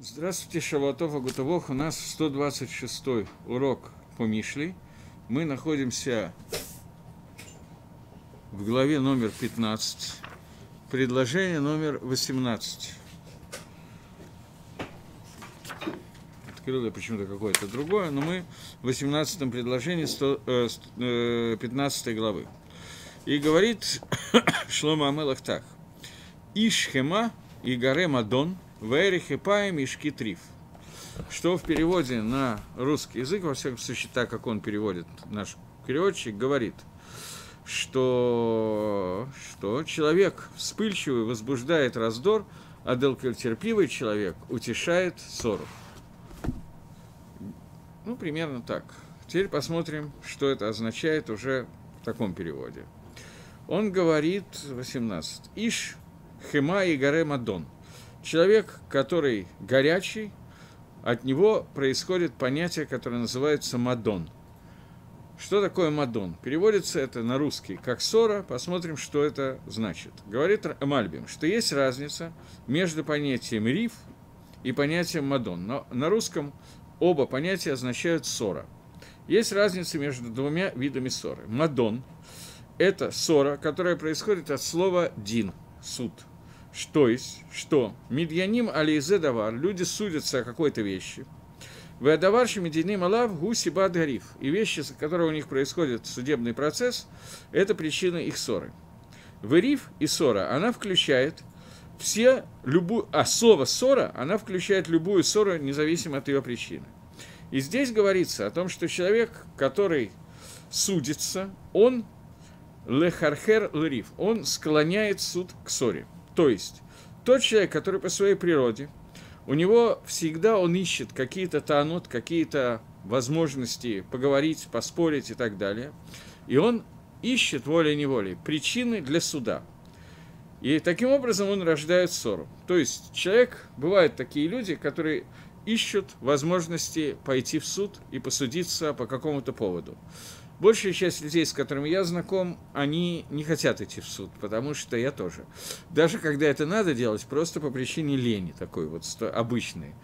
Здравствуйте, Шаватов Агутовох. У нас 126-й урок по Мишли. Мы находимся в главе номер 15, предложение номер 18. Открыл я почему-то какое-то другое, но мы в 18 предложении 100, 15 э, э, главы. И говорит Шлома Амелах так. Ишхема и Гарем Адон – Вэрихипаем и Паем и Шкитриф. Что в переводе на русский язык, во всяком случае, так как он переводит наш переводчик, говорит, что, что человек вспыльчивый возбуждает раздор, а терпивый человек утешает ссору. Ну, примерно так. Теперь посмотрим, что это означает уже в таком переводе. Он говорит, 18, «Иш хема и гаре мадон». Человек, который горячий, от него происходит понятие, которое называется «мадон». Что такое «мадон»? Переводится это на русский как «ссора». Посмотрим, что это значит. Говорит Мальбим, что есть разница между понятием «риф» и понятием «мадон». Но на русском оба понятия означают «ссора». Есть разница между двумя видами ссоры. «Мадон» – это ссора, которая происходит от слова «дин» – «суд» что есть, что Медьяним Ализе Давар, люди судятся о какой-то вещи. Вы Веадаварши Медьяним Алав Гуси Гариф. И вещи, с которого у них происходит судебный процесс, это причина их ссоры. Вериф и ссора, она включает все, любую, а слово ссора, она включает любую ссору, независимо от ее причины. И здесь говорится о том, что человек, который судится, он лехархер лериф, он склоняет суд к ссоре. То есть, тот человек, который по своей природе, у него всегда он ищет какие-то таанот, какие-то возможности поговорить, поспорить и так далее. И он ищет волей-неволей причины для суда. И таким образом он рождает ссору. То есть человек, бывают такие люди, которые ищут возможности пойти в суд и посудиться по какому-то поводу. Большая часть людей, с которыми я знаком, они не хотят идти в суд, потому что я тоже. Даже когда это надо делать, просто по причине лени такой вот обычной.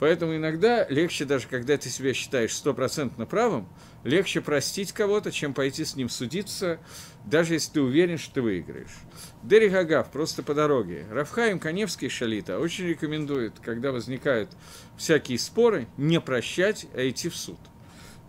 Поэтому иногда легче, даже когда ты себя считаешь стопроцентно правым, легче простить кого-то, чем пойти с ним судиться, даже если ты уверен, что ты выиграешь. Дери Гагав, просто по дороге. Рафхаим Коневский Шалита очень рекомендует, когда возникают всякие споры, не прощать, а идти в суд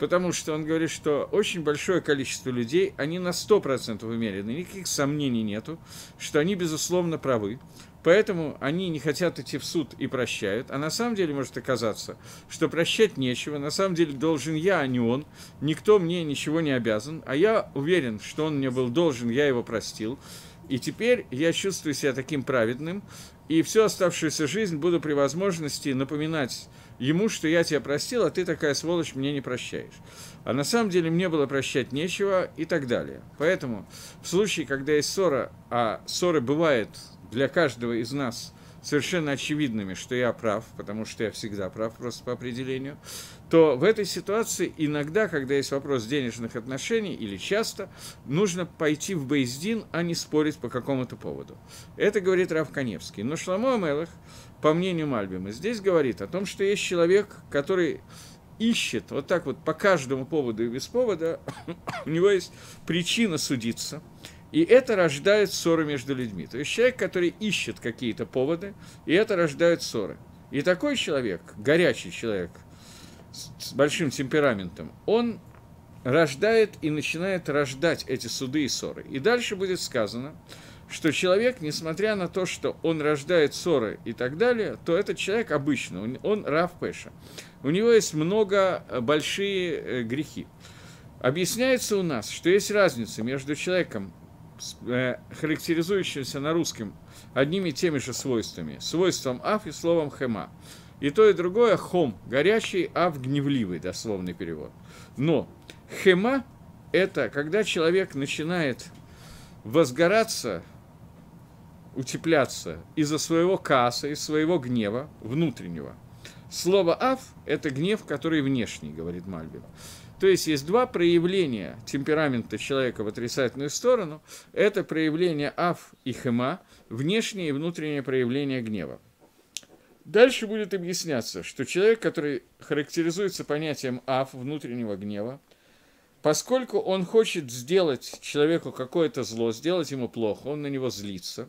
потому что он говорит, что очень большое количество людей, они на 100% умерены, никаких сомнений нету, что они, безусловно, правы. Поэтому они не хотят идти в суд и прощают. А на самом деле может оказаться, что прощать нечего. На самом деле должен я, а не он. Никто мне ничего не обязан. А я уверен, что он мне был должен, я его простил. И теперь я чувствую себя таким праведным. И всю оставшуюся жизнь буду при возможности напоминать ему, что я тебя простил, а ты такая сволочь, мне не прощаешь. А на самом деле мне было прощать нечего и так далее. Поэтому в случае, когда есть ссора, а ссоры бывают для каждого из нас совершенно очевидными, что я прав, потому что я всегда прав просто по определению – то в этой ситуации иногда, когда есть вопрос денежных отношений, или часто, нужно пойти в Бейздин, а не спорить по какому-то поводу. Это говорит Рав Каневский. Но Шламо Амелах, по мнению Мальбима, здесь говорит о том, что есть человек, который ищет вот так вот по каждому поводу и без повода, у него есть причина судиться, и это рождает ссоры между людьми. То есть человек, который ищет какие-то поводы, и это рождает ссоры. И такой человек, горячий человек – с большим темпераментом, он рождает и начинает рождать эти суды и ссоры. И дальше будет сказано, что человек, несмотря на то, что он рождает ссоры и так далее, то этот человек обычно, он Рав Пеша. У него есть много э, большие э, грехи. Объясняется у нас, что есть разница между человеком, э, характеризующимся на русском одними и теми же свойствами, свойством Аф и словом Хема. И то, и другое хом, горячий, ав гневливый, дословный перевод. Но хема – это когда человек начинает возгораться, утепляться из-за своего каса, из своего гнева внутреннего. Слово «ав» – это гнев, который внешний, говорит Мальбин. То есть есть два проявления темперамента человека в отрицательную сторону. Это проявление «ав» и «хема», внешнее и внутреннее проявление гнева. Дальше будет объясняться, что человек, который характеризуется понятием аф, внутреннего гнева, поскольку он хочет сделать человеку какое-то зло, сделать ему плохо, он на него злится,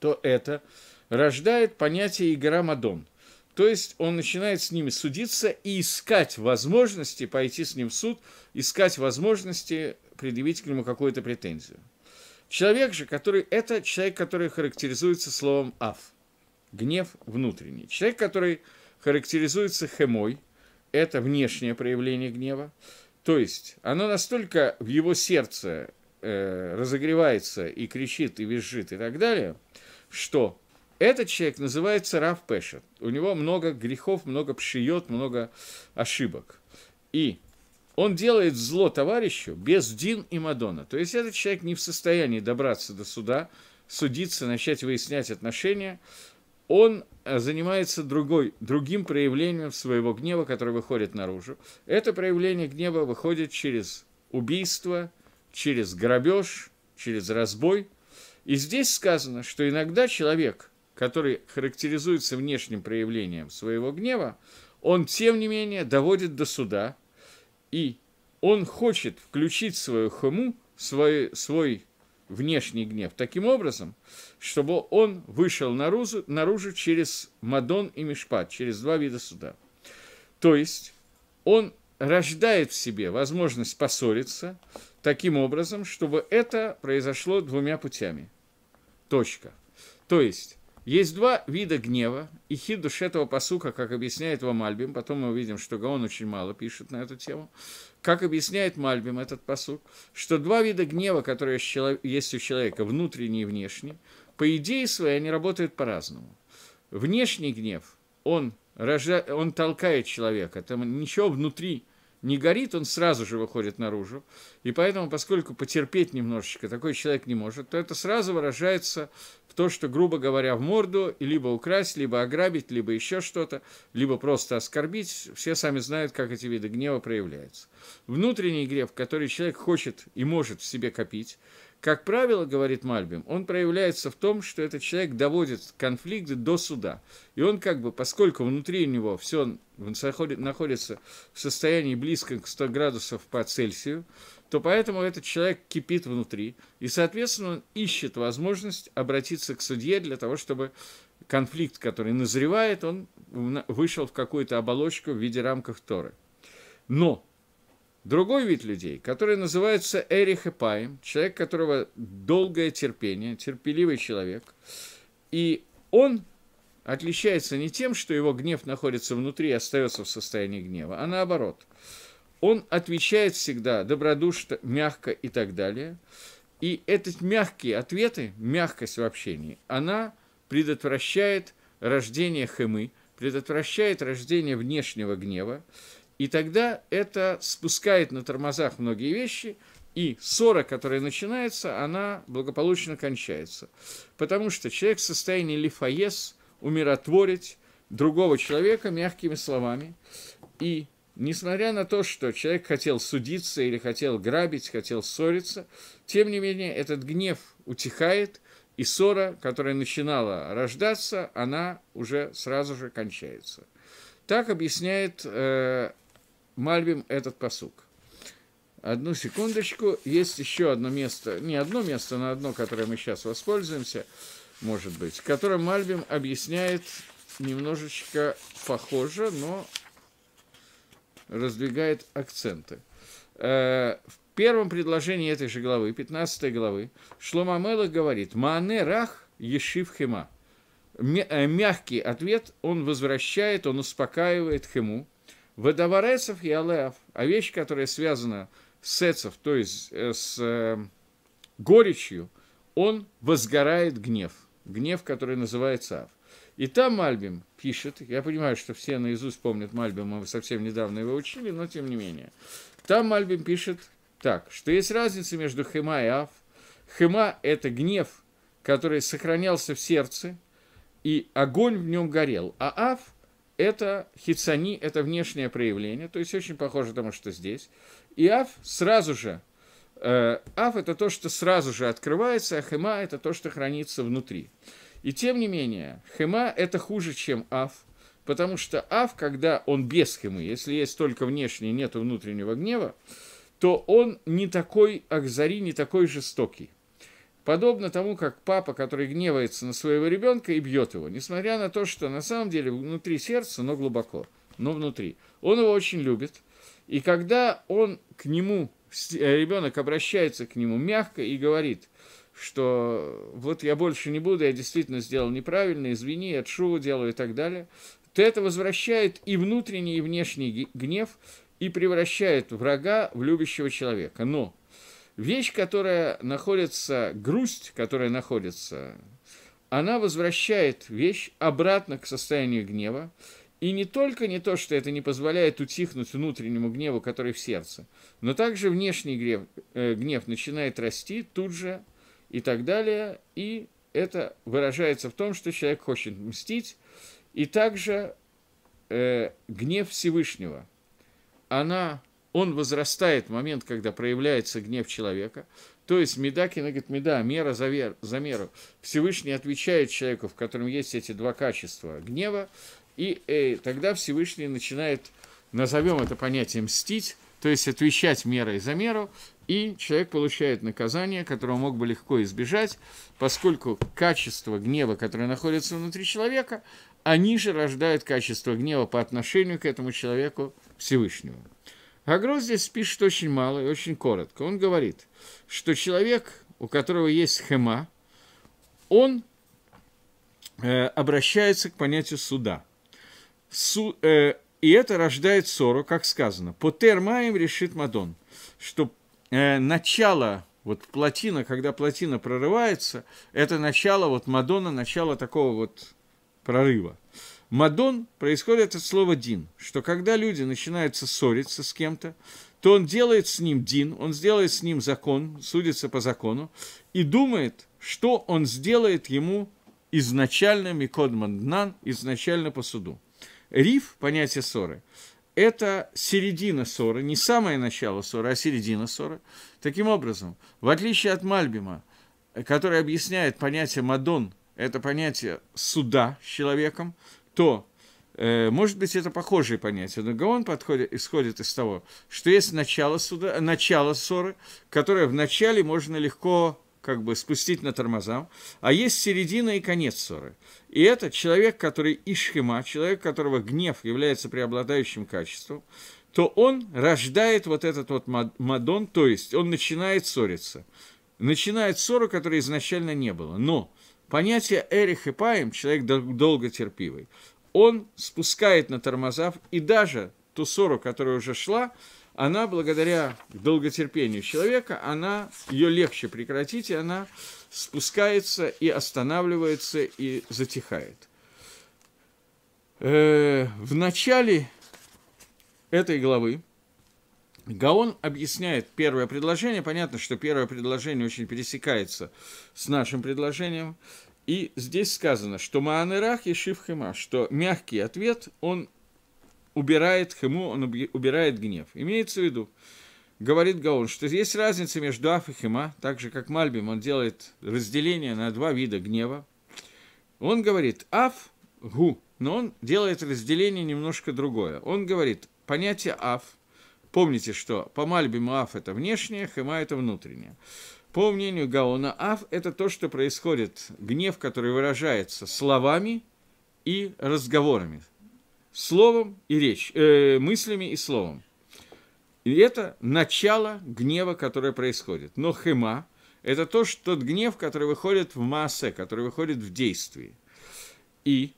то это рождает понятие «игра Мадон». То есть он начинает с ними судиться и искать возможности пойти с ним в суд, искать возможности предъявить к нему какую-то претензию. Человек же, который... Это человек, который характеризуется словом «аф» гнев внутренний. Человек, который характеризуется хемой, это внешнее проявление гнева, то есть оно настолько в его сердце э, разогревается и кричит, и визжит, и так далее, что этот человек называется Раф Пешет. У него много грехов, много пшиет, много ошибок. И он делает зло товарищу без Дин и Мадона. То есть этот человек не в состоянии добраться до суда, судиться, начать выяснять отношения, он э, занимается другой, другим проявлением своего гнева, который выходит наружу. Это проявление гнева выходит через убийство, через грабеж, через разбой. И здесь сказано, что иногда человек, который характеризуется внешним проявлением своего гнева, он, тем не менее, доводит до суда, и он хочет включить свою хому, свой, свой внешний гнев, таким образом, чтобы он вышел наружу, наружу через Мадон и Мишпат, через два вида суда. То есть он рождает в себе возможность поссориться таким образом, чтобы это произошло двумя путями. Точка. То есть есть два вида гнева, и хидуш этого посука, как объясняет вам Альбим, потом мы увидим, что Гаон очень мало пишет на эту тему, как объясняет Мальбим этот посук, что два вида гнева, которые есть у человека, внутренний и внешний, по идее своей они работают по-разному. Внешний гнев, он, рожа... он толкает человека, там ничего внутри не горит, он сразу же выходит наружу. И поэтому, поскольку потерпеть немножечко такой человек не может, то это сразу выражается то, что, грубо говоря, в морду либо украсть, либо ограбить, либо еще что-то, либо просто оскорбить, все сами знают, как эти виды гнева проявляются. Внутренний гнев, который человек хочет и может в себе копить, как правило, говорит Мальбим, он проявляется в том, что этот человек доводит конфликт до суда. И он как бы, поскольку внутри него все находится в состоянии близком к 100 градусов по Цельсию, то поэтому этот человек кипит внутри, и, соответственно, он ищет возможность обратиться к судье для того, чтобы конфликт, который назревает, он вышел в какую-то оболочку в виде рамках Торы. Но другой вид людей, который называется Эрих и Эпаем, человек, которого долгое терпение, терпеливый человек, и он отличается не тем, что его гнев находится внутри и остается в состоянии гнева, а наоборот – он отвечает всегда добродушно, мягко и так далее. И эти мягкие ответы, мягкость в общении, она предотвращает рождение хэмы, предотвращает рождение внешнего гнева, и тогда это спускает на тормозах многие вещи, и ссора, которая начинается, она благополучно кончается. Потому что человек в состоянии лифаес умиротворить другого человека мягкими словами, и Несмотря на то, что человек хотел судиться или хотел грабить, хотел ссориться, тем не менее этот гнев утихает, и ссора, которая начинала рождаться, она уже сразу же кончается. Так объясняет э, Мальбим этот посук. Одну секундочку, есть еще одно место, не одно место, но одно, которое мы сейчас воспользуемся, может быть, которое Мальбим объясняет немножечко похоже, но раздвигает акценты. Э, в первом предложении этой же главы, 15 главы, Шлома говорит «Маане рах ешив хема». Э, мягкий ответ он возвращает, он успокаивает хему. «Ведаваресов и алеав». А вещь, которая связана с эцев, то есть э, с горечью, он возгорает гнев. Гнев, который называется ав. И там Альбим пишет, я понимаю, что все наизусть помнят Мальбима, мы совсем недавно его учили, но тем не менее. Там Мальбим пишет так, что есть разница между хема и аф. Хема – это гнев, который сохранялся в сердце, и огонь в нем горел, а аф – это хицани, это внешнее проявление, то есть очень похоже тому, что здесь. И аф сразу же э, Аф – это то, что сразу же открывается, а хема – это то, что хранится внутри. И тем не менее, хема – это хуже, чем аф, потому что аф, когда он без хемы, если есть только внешний, нет внутреннего гнева, то он не такой акзари, не такой жестокий. Подобно тому, как папа, который гневается на своего ребенка и бьет его, несмотря на то, что на самом деле внутри сердца, но глубоко, но внутри. Он его очень любит, и когда он к нему, э, ребенок обращается к нему мягко и говорит – что э, вот я больше не буду, я действительно сделал неправильно, извини, я шоу делаю и так далее, то это возвращает и внутренний, и внешний гнев, и превращает врага в любящего человека. Но вещь, которая находится, грусть, которая находится, она возвращает вещь обратно к состоянию гнева, и не только не то, что это не позволяет утихнуть внутреннему гневу, который в сердце, но также внешний гнев, э, гнев начинает расти тут же и так далее. И это выражается в том, что человек хочет мстить, и также э, гнев Всевышнего. Она, он возрастает в момент, когда проявляется гнев человека. То есть Медакина говорит, Меда, мера за, вер, за меру. Всевышний отвечает человеку, в котором есть эти два качества гнева, и э, тогда Всевышний начинает, назовем это понятие, мстить, то есть отвечать мерой за меру, и человек получает наказание, которого мог бы легко избежать, поскольку качество гнева, которое находится внутри человека, они же рождают качество гнева по отношению к этому человеку Всевышнему. Агро здесь пишет очень мало и очень коротко. Он говорит, что человек, у которого есть хема, он э, обращается к понятию суда. Су, э, и это рождает ссору, как сказано. По термаем решит Мадон, что э, начало, вот плотина, когда плотина прорывается, это начало, вот Мадона, начало такого вот прорыва. Мадон происходит от слова «дин», что когда люди начинают ссориться с кем-то, то он делает с ним дин, он сделает с ним закон, судится по закону, и думает, что он сделает ему изначально микодманднан, изначально по суду. Риф, понятие ссоры, это середина ссоры, не самое начало ссоры, а середина ссоры. Таким образом, в отличие от Мальбима, который объясняет понятие «мадон», это понятие суда с человеком, то, э, может быть, это похожие понятия, но Гаон подходит, исходит из того, что есть начало суда, начало ссоры, которое вначале можно легко как бы спустить на тормоза, а есть середина и конец ссоры. И это человек, который ишхима, человек, которого гнев является преобладающим качеством, то он рождает вот этот вот мадон, то есть он начинает ссориться. Начинает ссору, которой изначально не было. Но понятие Эрих и Паем, человек долго терпивый, он спускает на тормозав и даже ту ссору, которая уже шла, она благодаря долготерпению человека, она, ее легче прекратить, и она спускается и останавливается и затихает. Э, в начале этой главы Гаон объясняет первое предложение. Понятно, что первое предложение очень пересекается с нашим предложением. И здесь сказано, что Маанерах и Шифхема, что мягкий ответ, он убирает хему, он убирает гнев. Имеется в виду, говорит Гаон, что есть разница между аф и хема, так же, как Мальбим, он делает разделение на два вида гнева. Он говорит аф, гу, но он делает разделение немножко другое. Он говорит, понятие аф, помните, что по Мальбиму аф – это внешнее, хема – это внутреннее. По мнению Гаона, аф – это то, что происходит, гнев, который выражается словами и разговорами, словом и речь, э, мыслями и словом. И это начало гнева, которое происходит. Но хема – это то, что тот гнев, который выходит в массе, который выходит в действии. И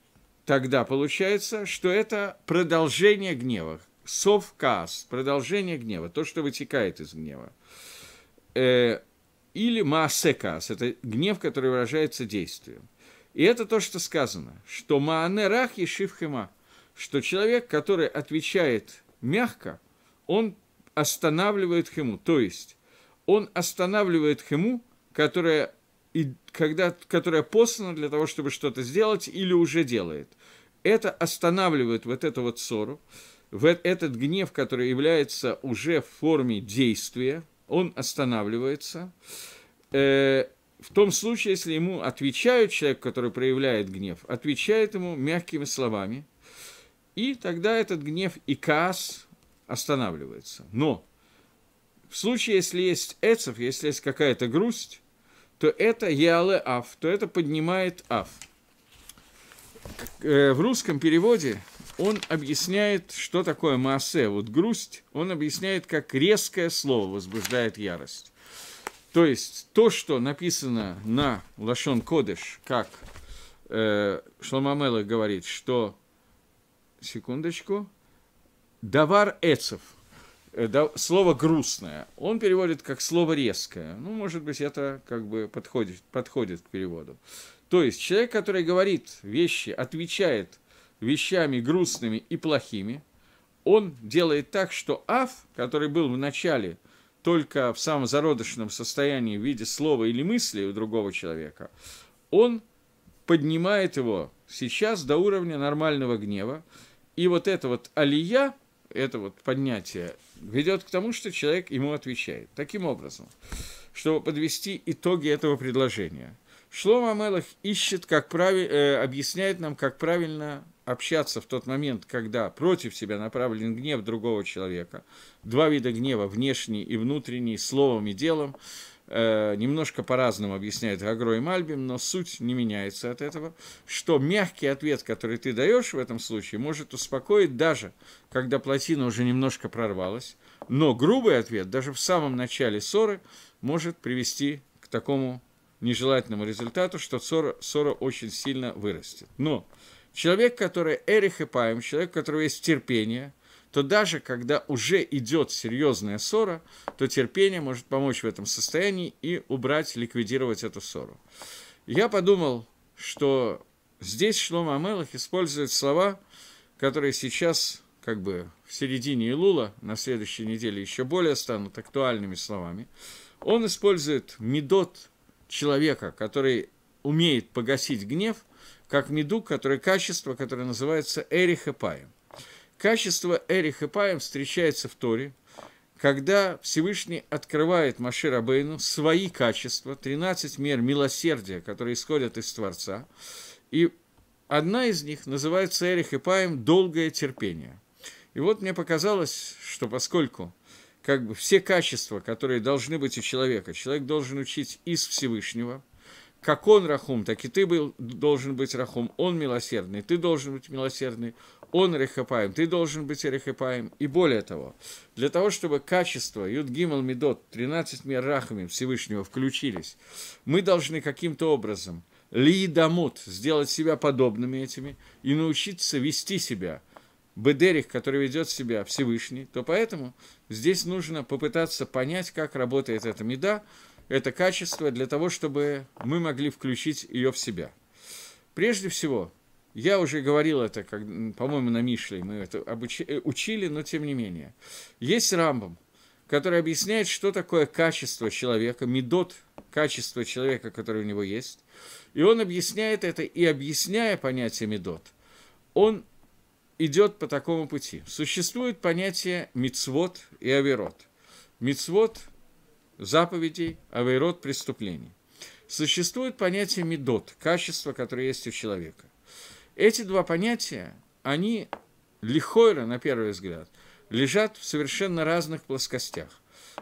тогда получается, что это продолжение гнева. Совкас, продолжение гнева, то, что вытекает из гнева. Э, или маасекас, это гнев, который выражается действием. И это то, что сказано, что маанерах и шивхема – что человек, который отвечает мягко, он останавливает хему, то есть он останавливает хему, которая, и, когда, которая послана для того, чтобы что-то сделать или уже делает. Это останавливает вот эту вот ссору, в э, этот гнев, который является уже в форме действия, он останавливается. Э, в том случае, если ему отвечают человек, который проявляет гнев, отвечает ему мягкими словами – и тогда этот гнев и каас останавливается. Но в случае, если есть эцев, если есть какая-то грусть, то это яле аф, то это поднимает аф. Э, в русском переводе он объясняет, что такое маасе, вот грусть, он объясняет, как резкое слово возбуждает ярость. То есть то, что написано на Лашон Кодыш, как э, Шламамела говорит, что секундочку, давар эцев, э, слово грустное, он переводит как слово резкое. Ну, может быть, это как бы подходит, подходит к переводу. То есть человек, который говорит вещи, отвечает вещами грустными и плохими, он делает так, что аф, который был в начале только в самом зародышном состоянии в виде слова или мысли у другого человека, он поднимает его сейчас до уровня нормального гнева, и вот это вот алия, это вот поднятие, ведет к тому, что человек ему отвечает. Таким образом, чтобы подвести итоги этого предложения. Шлома Мелах ищет, как прави... э, объясняет нам, как правильно общаться в тот момент, когда против себя направлен гнев другого человека. Два вида гнева, внешний и внутренний, словом и делом. Э, немножко по-разному объясняет Гагро и Мальбим, но суть не меняется от этого, что мягкий ответ, который ты даешь в этом случае, может успокоить даже, когда плотина уже немножко прорвалась, но грубый ответ даже в самом начале ссоры может привести к такому нежелательному результату, что ссора, ссора очень сильно вырастет. Но человек, который Эрих и Паем, человек, у которого есть терпение – то даже когда уже идет серьезная ссора, то терпение может помочь в этом состоянии и убрать, ликвидировать эту ссору. Я подумал, что здесь Шлома Амелах использует слова, которые сейчас как бы в середине Илула, на следующей неделе еще более станут актуальными словами. Он использует медот человека, который умеет погасить гнев, как меду, которое качество, которое называется эрихепаем. Качество Эрих Паем встречается в Торе, когда Всевышний открывает Машир Абейну свои качества, 13 мер милосердия, которые исходят из Творца, и одна из них называется Эрих и Паем «Долгое терпение». И вот мне показалось, что поскольку как бы все качества, которые должны быть у человека, человек должен учить из Всевышнего, как он рахум, так и ты был, должен быть рахум, он милосердный, ты должен быть милосердный, он рехапаем, ты должен быть рехапаем. И более того, для того, чтобы качество Юд Гимал Медот, 13 мер Рахами Всевышнего включились, мы должны каким-то образом ли дамут, сделать себя подобными этими и научиться вести себя. Бедерих, который ведет себя Всевышний, то поэтому здесь нужно попытаться понять, как работает эта меда, это качество для того, чтобы мы могли включить ее в себя. Прежде всего, я уже говорил это, как, по-моему, на Мишле мы это обучи, э, учили, но тем не менее. Есть Рамбам, который объясняет, что такое качество человека, медот, качество человека, которое у него есть. И он объясняет это, и объясняя понятие медот, он идет по такому пути. Существует понятие мицвод и аверот. Мицвод – заповедей, аверот – преступлений. Существует понятие медот, качество, которое есть у человека. Эти два понятия, они лихойра, на первый взгляд, лежат в совершенно разных плоскостях.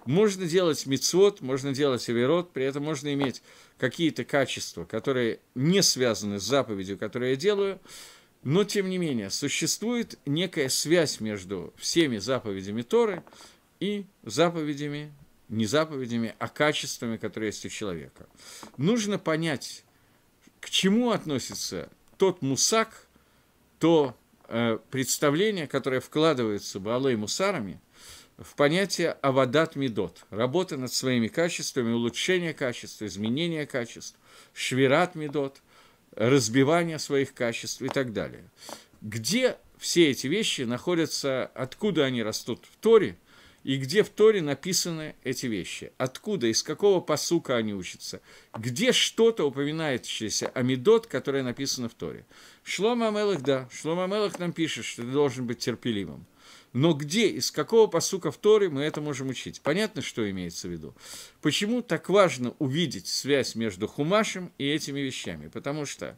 Можно делать мицвод, можно делать аверот, при этом можно иметь какие-то качества, которые не связаны с заповедью, которую я делаю, но, тем не менее, существует некая связь между всеми заповедями Торы и заповедями, не заповедями, а качествами, которые есть у человека. Нужно понять, к чему относится тот мусак, то э, представление, которое вкладывается Баалой мусарами в понятие «авадат медот» – работа над своими качествами, улучшение качества, изменение качеств, «швират медот» – разбивание своих качеств и так далее. Где все эти вещи находятся, откуда они растут в Торе – и где в Торе написаны эти вещи, откуда, из какого посука они учатся, где что-то упоминающееся о Медот, которое написано в Торе. Шлома Амелах, да, Шлома Амелах нам пишет, что ты должен быть терпеливым. Но где, из какого посука в Торе мы это можем учить? Понятно, что имеется в виду? Почему так важно увидеть связь между Хумашем и этими вещами? Потому что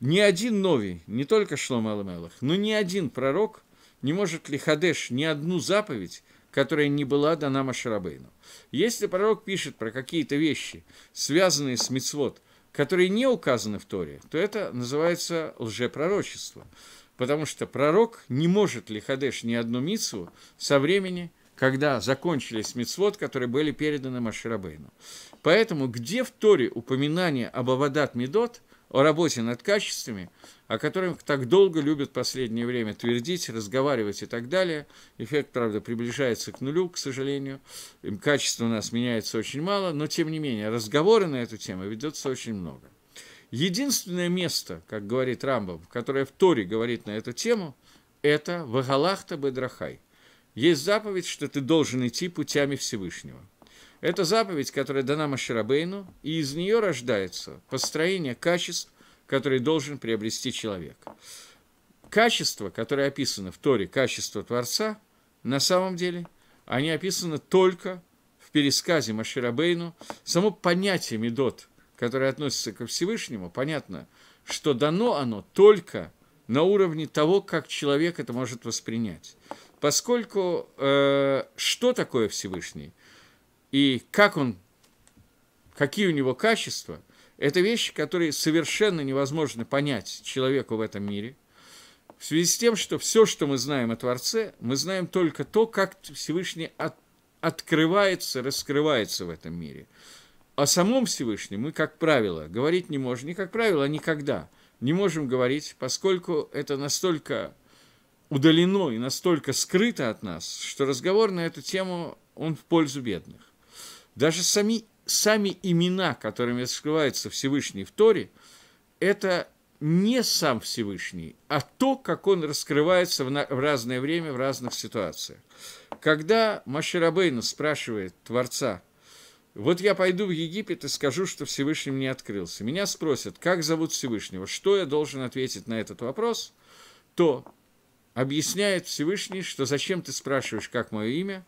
ни один новый, не только Шлома Аламелах, но ни один пророк не может ли Хадеш ни одну заповедь которая не была дана Машарабейну. Если пророк пишет про какие-то вещи, связанные с мицвод, которые не указаны в Торе, то это называется лжепророчество, потому что пророк не может лихадеш ни одну мицву со времени, когда закончились мицвод, которые были переданы Маширабейну. Поэтому где в Торе упоминание об Авадат Медот – о работе над качествами, о которых так долго любят в последнее время твердить, разговаривать и так далее. Эффект, правда, приближается к нулю, к сожалению. Качество у нас меняется очень мало, но, тем не менее, разговоры на эту тему ведется очень много. Единственное место, как говорит Рамбов, которое в Торе говорит на эту тему, это «Вагалахта бедрахай». Есть заповедь, что ты должен идти путями Всевышнего. Это заповедь, которая дана Маширабейну, и из нее рождается построение качеств, которые должен приобрести человек. Качества, которые описаны в Торе, качество Творца, на самом деле, они описаны только в пересказе Маширабейну. Само понятие Медот, которое относится ко Всевышнему, понятно, что дано оно только на уровне того, как человек это может воспринять. Поскольку э, что такое Всевышний? и как он, какие у него качества, это вещи, которые совершенно невозможно понять человеку в этом мире, в связи с тем, что все, что мы знаем о Творце, мы знаем только то, как Всевышний от, открывается, раскрывается в этом мире. О самом Всевышнем мы, как правило, говорить не можем, не как правило, а никогда не можем говорить, поскольку это настолько удалено и настолько скрыто от нас, что разговор на эту тему, он в пользу бедных. Даже сами, сами имена, которыми скрывается Всевышний в Торе, это не сам Всевышний, а то, как он раскрывается в, на, в разное время, в разных ситуациях. Когда Маширабейна спрашивает Творца, вот я пойду в Египет и скажу, что Всевышний мне открылся. Меня спросят, как зовут Всевышнего, что я должен ответить на этот вопрос, то объясняет Всевышний, что зачем ты спрашиваешь, как мое имя,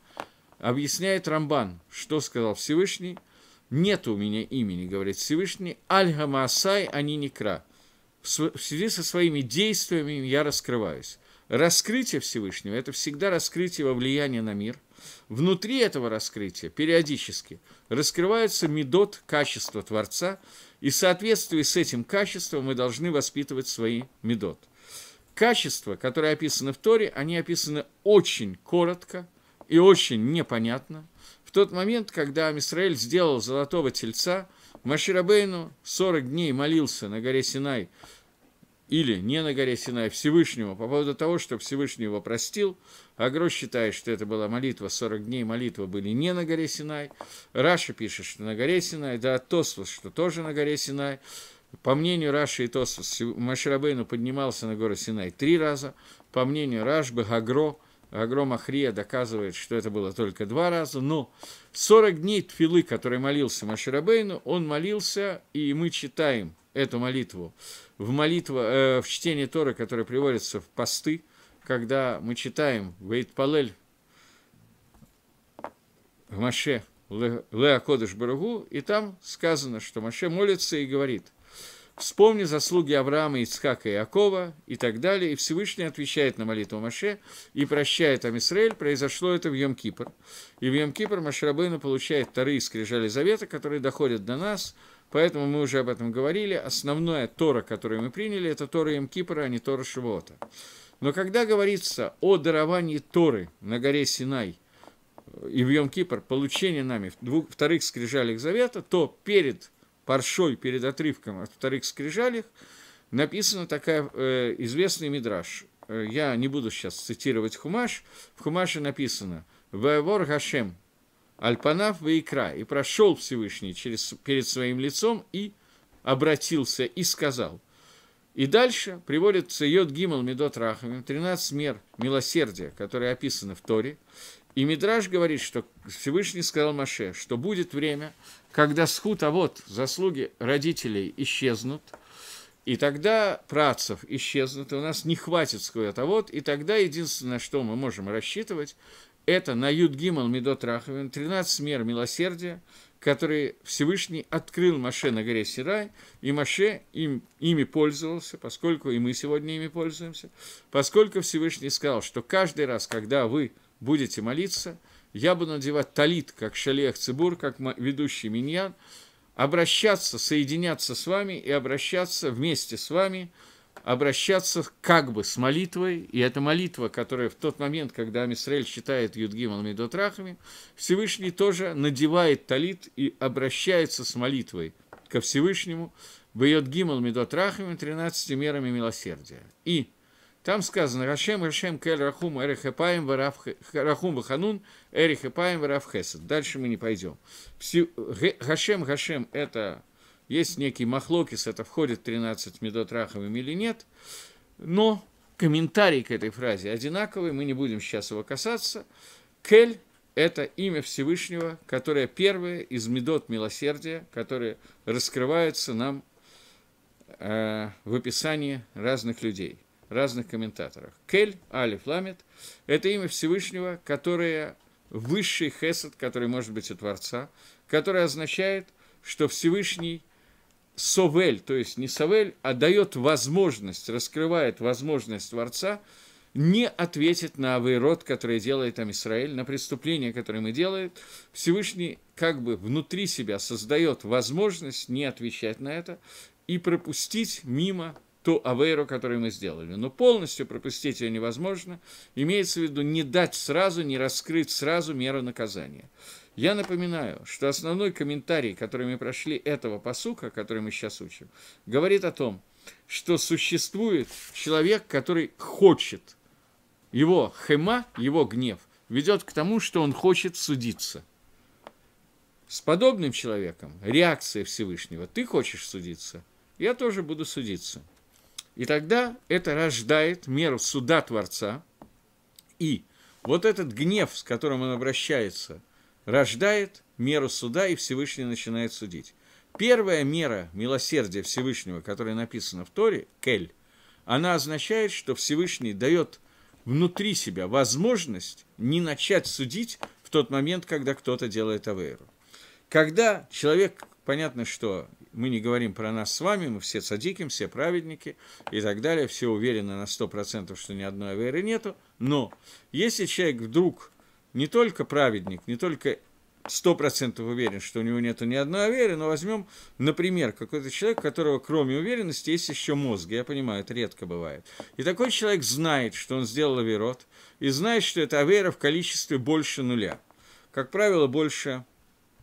объясняет Рамбан, что сказал Всевышний. «Нет у меня имени», — говорит Всевышний, «Аль-Гамаасай, они а некра». В связи со своими действиями я раскрываюсь. Раскрытие Всевышнего – это всегда раскрытие во влияние на мир. Внутри этого раскрытия периодически раскрывается медот качества Творца, и в соответствии с этим качеством мы должны воспитывать свои медот. Качества, которые описаны в Торе, они описаны очень коротко, и очень непонятно. В тот момент, когда Амисраэль сделал золотого тельца, Маширабейну 40 дней молился на горе Синай, или не на горе Синай, Всевышнего, по поводу того, что Всевышний его простил. Агро считает, что это была молитва, 40 дней молитвы были не на горе Синай. Раша пишет, что на горе Синай, да, Тосфос, что тоже на горе Синай. По мнению Раши и Тосфос, Маширабейну поднимался на гору Синай три раза. По мнению Рашбы, Агро – Грома Хрия доказывает, что это было только два раза, но 40 дней Тфилы, который молился Маширабейну, он молился, и мы читаем эту молитву в, молитва, э, в чтении Торы, которое приводится в посты, когда мы читаем Вейт Палель в Маше Леа Кодыш Барагу, и там сказано, что Маше молится и говорит – Вспомни заслуги Авраама, Ицхака и Акова и так далее. И Всевышний отвечает на молитву Маше и прощает Амисраэль. Произошло это в Йом-Кипр. И в Йом-Кипр Машрабейну получает вторые скрижали завета, которые доходят до нас. Поэтому мы уже об этом говорили. Основная Тора, которую мы приняли, это Тора Йом-Кипра, а не Тора Шивота. Но когда говорится о даровании Торы на горе Синай и в Йом-Кипр, получение нами двух вторых скрижалей завета, то перед паршой перед отрывком от вторых скрижалях, написана такая э, известный мидраж. Э, я не буду сейчас цитировать Хумаш. В Хумаше написано «Веавор Гашем, Альпанав Вейкра, и прошел Всевышний через, перед своим лицом и обратился и сказал». И дальше приводится Йод Гимал Медот Рахамим, 13 мер милосердия, которые описаны в Торе. И Мидраж говорит, что Всевышний сказал Маше, что будет время, когда схут, а вот заслуги родителей исчезнут, и тогда працев исчезнут, и у нас не хватит схуэт, то а вот, и тогда единственное, что мы можем рассчитывать, это на Юд Гимал Медот Рахавин, 13 мер милосердия, который Всевышний открыл Маше на горе Сирай, и Маше им, ими пользовался, поскольку и мы сегодня ими пользуемся, поскольку Всевышний сказал, что каждый раз, когда вы будете молиться – я буду надевать талит, как шалех цибур, как ведущий миньян, обращаться, соединяться с вами и обращаться вместе с вами, обращаться как бы с молитвой, и эта молитва, которая в тот момент, когда Амисрель считает Юдгимом Медотрахами, Всевышний тоже надевает талит и обращается с молитвой ко Всевышнему, бьет Гимал Медотрахами 13 мерами милосердия. И там сказано «Рашем, Рашем, Кель, Рахум, Эрих Эпаем, Вараф, Рахум, Ваханун, Эрих Эпаем, Вараф Хесед». Дальше мы не пойдем. Гашем, Гашем – это есть некий махлокис, это входит в 13 медот Раховым или нет, но комментарий к этой фразе одинаковый, мы не будем сейчас его касаться. Кель – это имя Всевышнего, которое первое из медот милосердия, которое раскрывается нам э, в описании разных людей разных комментаторах. Кель, Алиф, Ламет – это имя Всевышнего, которое высший хесед, который может быть у Творца, который означает, что Всевышний совель, то есть не совель, а дает возможность, раскрывает возможность Творца не ответить на авейрод, который делает там Израиль, на преступление, которое мы делаем. Всевышний как бы внутри себя создает возможность не отвечать на это и пропустить мимо ту авейру, которую мы сделали. Но полностью пропустить ее невозможно. Имеется в виду не дать сразу, не раскрыть сразу меру наказания. Я напоминаю, что основной комментарий, который мы прошли этого посука, который мы сейчас учим, говорит о том, что существует человек, который хочет. Его хема, его гнев ведет к тому, что он хочет судиться. С подобным человеком реакция Всевышнего «ты хочешь судиться, я тоже буду судиться». И тогда это рождает меру суда Творца. И вот этот гнев, с которым он обращается, рождает меру суда, и Всевышний начинает судить. Первая мера милосердия Всевышнего, которая написана в Торе, Кель, она означает, что Всевышний дает внутри себя возможность не начать судить в тот момент, когда кто-то делает авейру. Когда человек, понятно, что мы не говорим про нас с вами, мы все цадики, все праведники и так далее, все уверены на 100%, что ни одной веры нету, но если человек вдруг не только праведник, не только 100% уверен, что у него нету ни одной веры, но возьмем, например, какой-то человек, у которого кроме уверенности есть еще мозги, я понимаю, это редко бывает. И такой человек знает, что он сделал аверот, и знает, что эта авера в количестве больше нуля. Как правило, больше,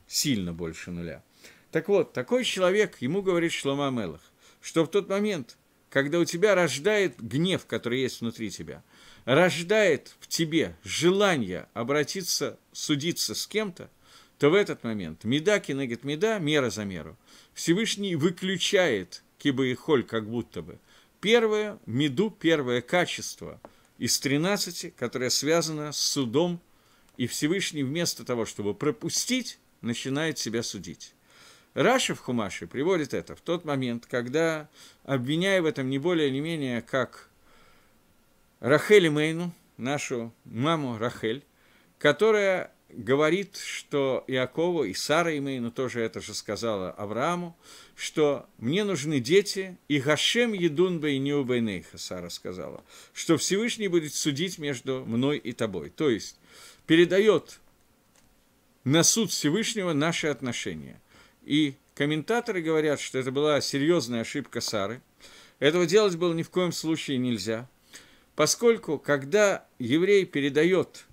сильно больше нуля – так вот, такой человек, ему говорит Шлома Мелах, что в тот момент, когда у тебя рождает гнев, который есть внутри тебя, рождает в тебе желание обратиться, судиться с кем-то, то в этот момент меда кинегет меда, мера за меру, Всевышний выключает киба и холь как будто бы. Первое, меду, первое качество из 13, которое связано с судом, и Всевышний вместо того, чтобы пропустить, начинает себя судить. Раша в Хумаше приводит это в тот момент, когда, обвиняя в этом не более не менее, как Рахель Мейну, нашу маму Рахель, которая говорит, что Иакову и Сара Имейну тоже это же сказала Аврааму, что мне нужны дети, и Гашем едун и неубейнейха, Сара сказала, что Всевышний будет судить между мной и тобой. То есть передает на суд Всевышнего наши отношения – и комментаторы говорят, что это была серьезная ошибка Сары. Этого делать было ни в коем случае нельзя, поскольку, когда еврей передает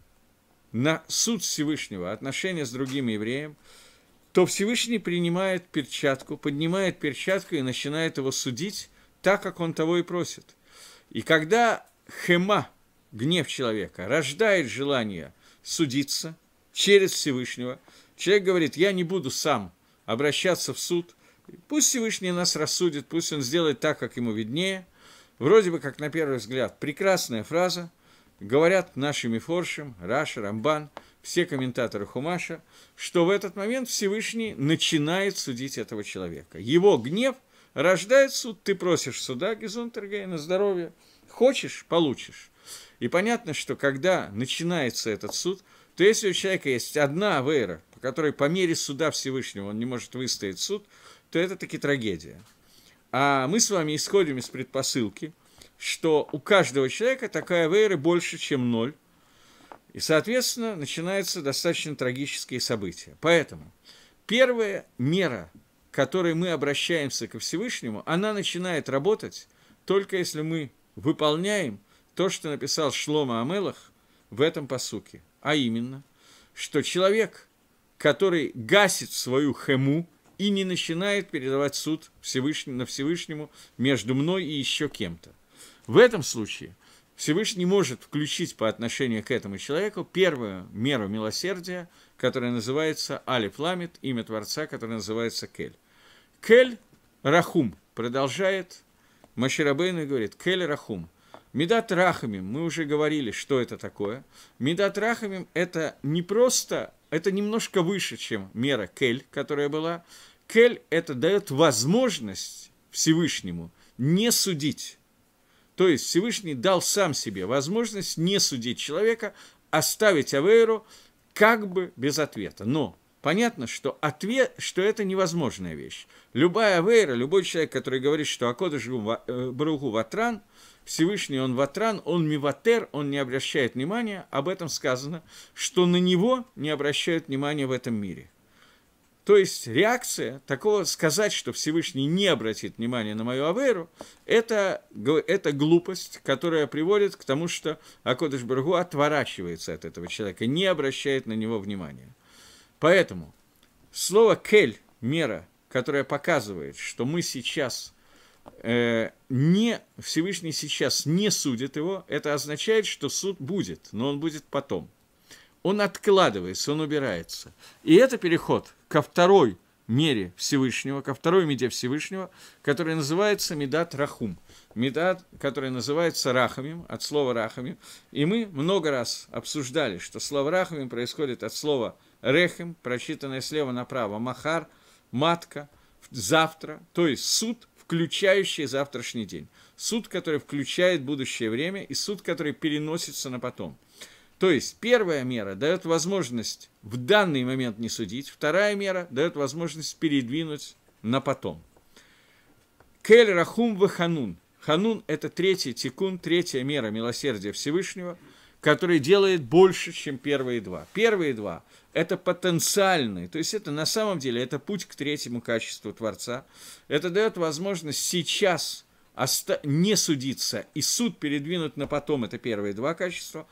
на суд Всевышнего отношения с другим евреем, то Всевышний принимает перчатку, поднимает перчатку и начинает его судить так, как он того и просит. И когда хема, гнев человека, рождает желание судиться через Всевышнего, человек говорит, я не буду сам обращаться в суд. Пусть Всевышний нас рассудит, пусть он сделает так, как ему виднее. Вроде бы, как на первый взгляд, прекрасная фраза. Говорят нашими форшем Раша, Рамбан, все комментаторы Хумаша, что в этот момент Всевышний начинает судить этого человека. Его гнев рождает суд, ты просишь суда, Гизунтергей, на здоровье. Хочешь – получишь. И понятно, что когда начинается этот суд – то если у человека есть одна вера, по которой по мере суда Всевышнего он не может выстоять суд, то это таки трагедия. А мы с вами исходим из предпосылки, что у каждого человека такая вера больше, чем ноль. И, соответственно, начинаются достаточно трагические события. Поэтому первая мера, которой мы обращаемся ко Всевышнему, она начинает работать только если мы выполняем то, что написал Шлома Амелах в этом посуке а именно, что человек, который гасит свою хему и не начинает передавать суд Всевышнему, на Всевышнему между мной и еще кем-то. В этом случае Всевышний может включить по отношению к этому человеку первую меру милосердия, которая называется Алиф Ламит, имя Творца, которое называется Кель. Кель Рахум продолжает Маширабейна говорит, Кель Рахум – Медатрахамим, мы уже говорили, что это такое. Медатрахамим – это не просто, это немножко выше, чем мера кель, которая была. Кель – это дает возможность Всевышнему не судить. То есть Всевышний дал сам себе возможность не судить человека, оставить Авейру как бы без ответа. Но Понятно, что, ответ, что это невозможная вещь. Любая авейра, любой человек, который говорит, что Акодыш э, Бругу Ватран – Всевышний, он ватран, он миватер, он не обращает внимания, об этом сказано, что на него не обращают внимания в этом мире. То есть реакция такого сказать, что Всевышний не обратит внимания на мою аверу, это, это глупость, которая приводит к тому, что Акодыш Баргу отворачивается от этого человека, не обращает на него внимания. Поэтому слово «кель» – мера, которая показывает, что мы сейчас – Э, не, Всевышний сейчас не судит его, это означает, что суд будет, но он будет потом. Он откладывается, он убирается. И это переход ко второй мере Всевышнего, ко второй меде Всевышнего, которая называется Медат Рахум. Медат, которая называется Рахамим, от слова Рахамим. И мы много раз обсуждали, что слово Рахамим происходит от слова Рехим, прочитанное слева направо, Махар, Матка, завтра, то есть суд, включающий завтрашний день. Суд, который включает будущее время, и суд, который переносится на потом. То есть первая мера дает возможность в данный момент не судить, вторая мера дает возможность передвинуть на потом. Кель Рахум Ваханун. Ханун – это третий тикун, третья мера милосердия Всевышнего – который делает больше, чем первые два. Первые два – это потенциальные, то есть это на самом деле это путь к третьему качеству Творца. Это дает возможность сейчас не судиться, и суд передвинуть на потом, это первые два качества.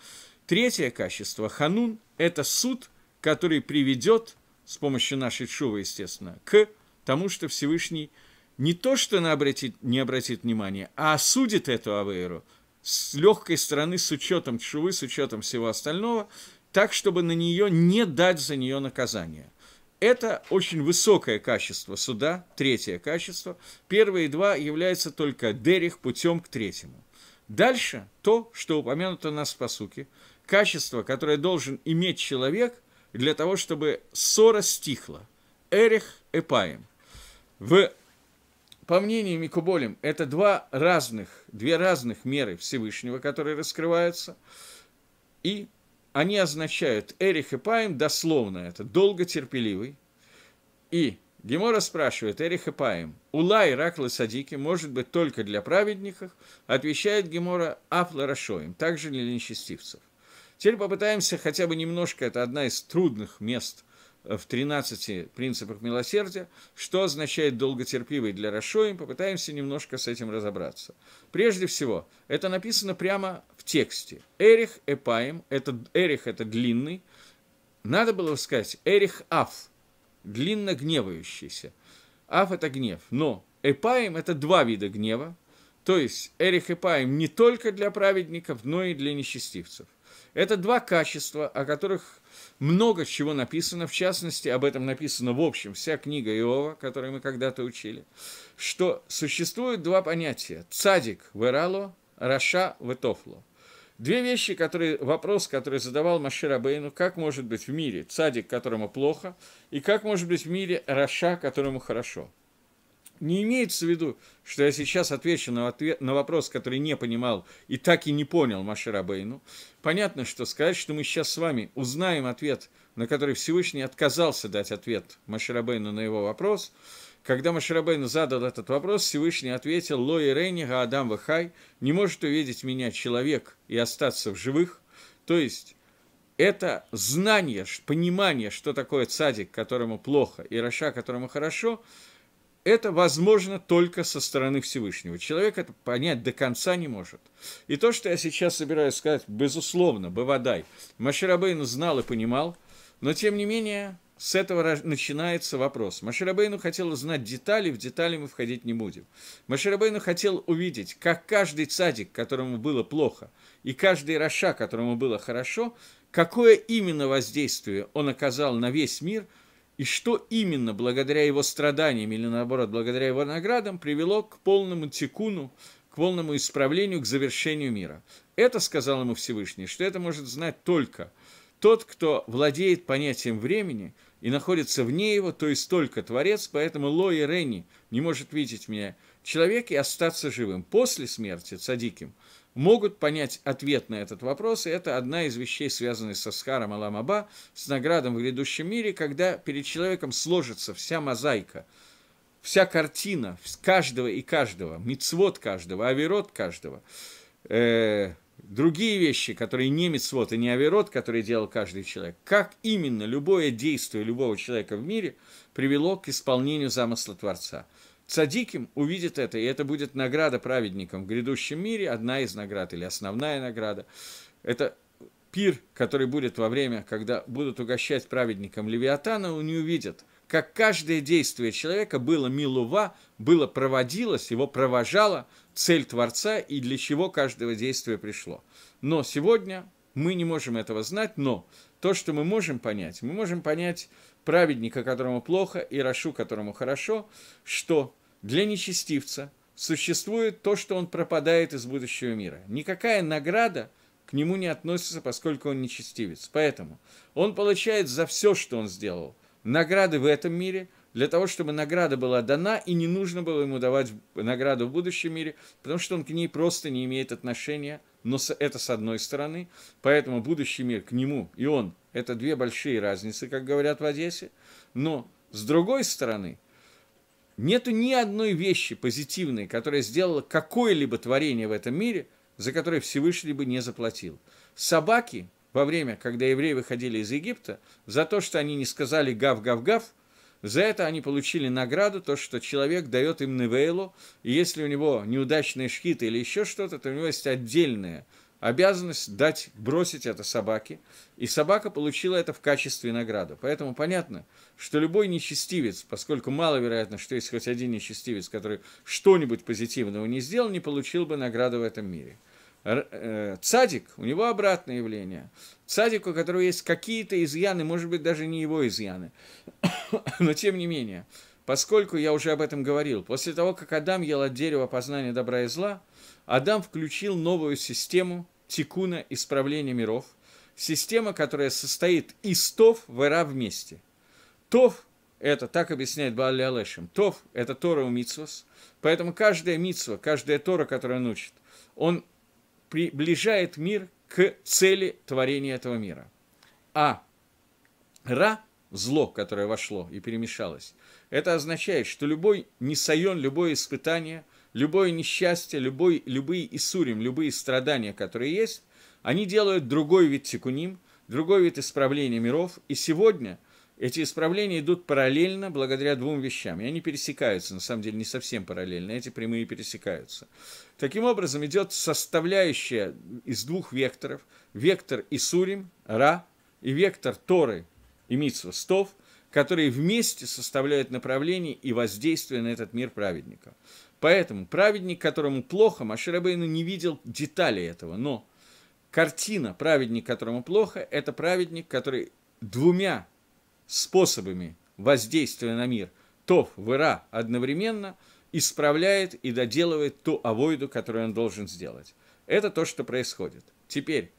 Третье качество – ханун – это суд, который приведет, с помощью нашей шува, естественно, к тому, что Всевышний не то, что не обратит, не обратит внимания, а осудит эту авейру – с легкой стороны, с учетом чувы, с учетом всего остального, так, чтобы на нее не дать за нее наказание. Это очень высокое качество суда, третье качество. Первые два являются только Дерих путем к третьему. Дальше то, что упомянуто у нас в посуке, качество, которое должен иметь человек для того, чтобы ссора стихла. Эрих Эпаем. В по мнению Микуболем, это два разных, две разных меры Всевышнего, которые раскрываются, и они означают Эрих и Паим дословно это, долготерпеливый, и Гемора спрашивает Эриха Паем, Улай раклы Садики может быть только для праведников, отвечает Гемора Афла Рашоем, также для нечестивцев. Теперь попытаемся хотя бы немножко, это одна из трудных мест в 13 принципах милосердия, что означает долготерпивый для Рашоим, попытаемся немножко с этим разобраться. Прежде всего, это написано прямо в тексте. Эрих Эпаем, это, Эрих – это длинный, надо было сказать Эрих Аф, длинно гневающийся. Аф – это гнев, но Эпаем – это два вида гнева, то есть Эрих Эпаем не только для праведников, но и для нечестивцев. Это два качества, о которых много чего написано, в частности, об этом написано в общем вся книга Иова, которую мы когда-то учили, что существуют два понятия – цадик в Ирало, раша в Этофло. Две вещи, которые, вопрос, который задавал Машир Абейну, как может быть в мире цадик, которому плохо, и как может быть в мире раша, которому хорошо – не имеется в виду, что я сейчас отвечу на, ответ, на вопрос, который не понимал и так и не понял Маширабейну. Понятно, что сказать, что мы сейчас с вами узнаем ответ, на который Всевышний отказался дать ответ Маширабейну на его вопрос. Когда Маширабейну задал этот вопрос, Всевышний ответил «Лои Рейнига Адам Вахай не может увидеть меня человек и остаться в живых». То есть, это знание, понимание, что такое цадик, которому плохо, и раша, которому хорошо – это возможно только со стороны Всевышнего. Человек это понять до конца не может. И то, что я сейчас собираюсь сказать, безусловно, Бавадай, Маширабейну знал и понимал, но тем не менее с этого начинается вопрос. Маширабейну хотел знать детали, в детали мы входить не будем. Маширабейну хотел увидеть, как каждый цадик, которому было плохо, и каждый Раша, которому было хорошо, какое именно воздействие он оказал на весь мир – и что именно благодаря его страданиям или, наоборот, благодаря его наградам привело к полному тикуну, к полному исправлению, к завершению мира. Это сказал ему Всевышний, что это может знать только тот, кто владеет понятием времени и находится вне его, то есть только Творец, поэтому Ло и Ренни не может видеть меня, человек, и остаться живым после смерти, цадиким – могут понять ответ на этот вопрос, и это одна из вещей, связанных со Схаром Аламаба, с наградом в грядущем мире, когда перед человеком сложится вся мозаика, вся картина каждого и каждого, мицвод каждого, авирот каждого, э, другие вещи, которые не мицвод и не авирот, которые делал каждый человек, как именно любое действие любого человека в мире привело к исполнению замысла Творца – Цадиким увидит это, и это будет награда праведникам в грядущем мире, одна из наград или основная награда. Это пир, который будет во время, когда будут угощать праведникам Левиатана, он не увидит, как каждое действие человека было милува, было проводилось, его провожала цель Творца и для чего каждого действия пришло. Но сегодня мы не можем этого знать, но то, что мы можем понять, мы можем понять праведника, которому плохо, и Рашу, которому хорошо, что для нечестивца существует то, что он пропадает из будущего мира. Никакая награда к нему не относится, поскольку он нечестивец. Поэтому он получает за все, что он сделал, награды в этом мире, для того, чтобы награда была дана, и не нужно было ему давать награду в будущем мире, потому что он к ней просто не имеет отношения – но это с одной стороны, поэтому будущий мир к нему и он – это две большие разницы, как говорят в Одессе, но с другой стороны, нету ни одной вещи позитивной, которая сделала какое-либо творение в этом мире, за которое Всевышний бы не заплатил. Собаки во время, когда евреи выходили из Египта, за то, что они не сказали «гав-гав-гав», за это они получили награду, то, что человек дает им невейлу, и если у него неудачные шхиты или еще что-то, то у него есть отдельная обязанность дать, бросить это собаке, и собака получила это в качестве награды. Поэтому понятно, что любой нечестивец, поскольку маловероятно, что есть хоть один нечестивец, который что-нибудь позитивного не сделал, не получил бы награду в этом мире. Э, цадик, у него обратное явление. Цадик, у которого есть какие-то изъяны, может быть, даже не его изъяны. Но тем не менее, поскольку я уже об этом говорил, после того, как Адам ел от дерева познания добра и зла, Адам включил новую систему тикуна исправления миров, система, которая состоит из тов в вместе. Тов – это, так объясняет Бааль Алешем, тов – это Тора у Митсвас, поэтому каждая Митсва, каждая Тора, которую он учит, он приближает мир к цели творения этого мира. А Ра – зло, которое вошло и перемешалось. Это означает, что любой несайон, любое испытание, любое несчастье, любой, любые исурим, любые страдания, которые есть, они делают другой вид секуним, другой вид исправления миров. И сегодня – эти исправления идут параллельно благодаря двум вещам. И они пересекаются, на самом деле не совсем параллельно, эти прямые пересекаются. Таким образом, идет составляющая из двух векторов. Вектор Исурим, Ра, и вектор Торы и Митсва, Стов, которые вместе составляют направление и воздействие на этот мир праведника. Поэтому праведник, которому плохо, Маширабейну не видел детали этого, но картина праведник, которому плохо, это праведник, который двумя способами воздействия на мир Тов в Ира одновременно исправляет и доделывает ту авойду, которую он должен сделать. Это то, что происходит. Теперь,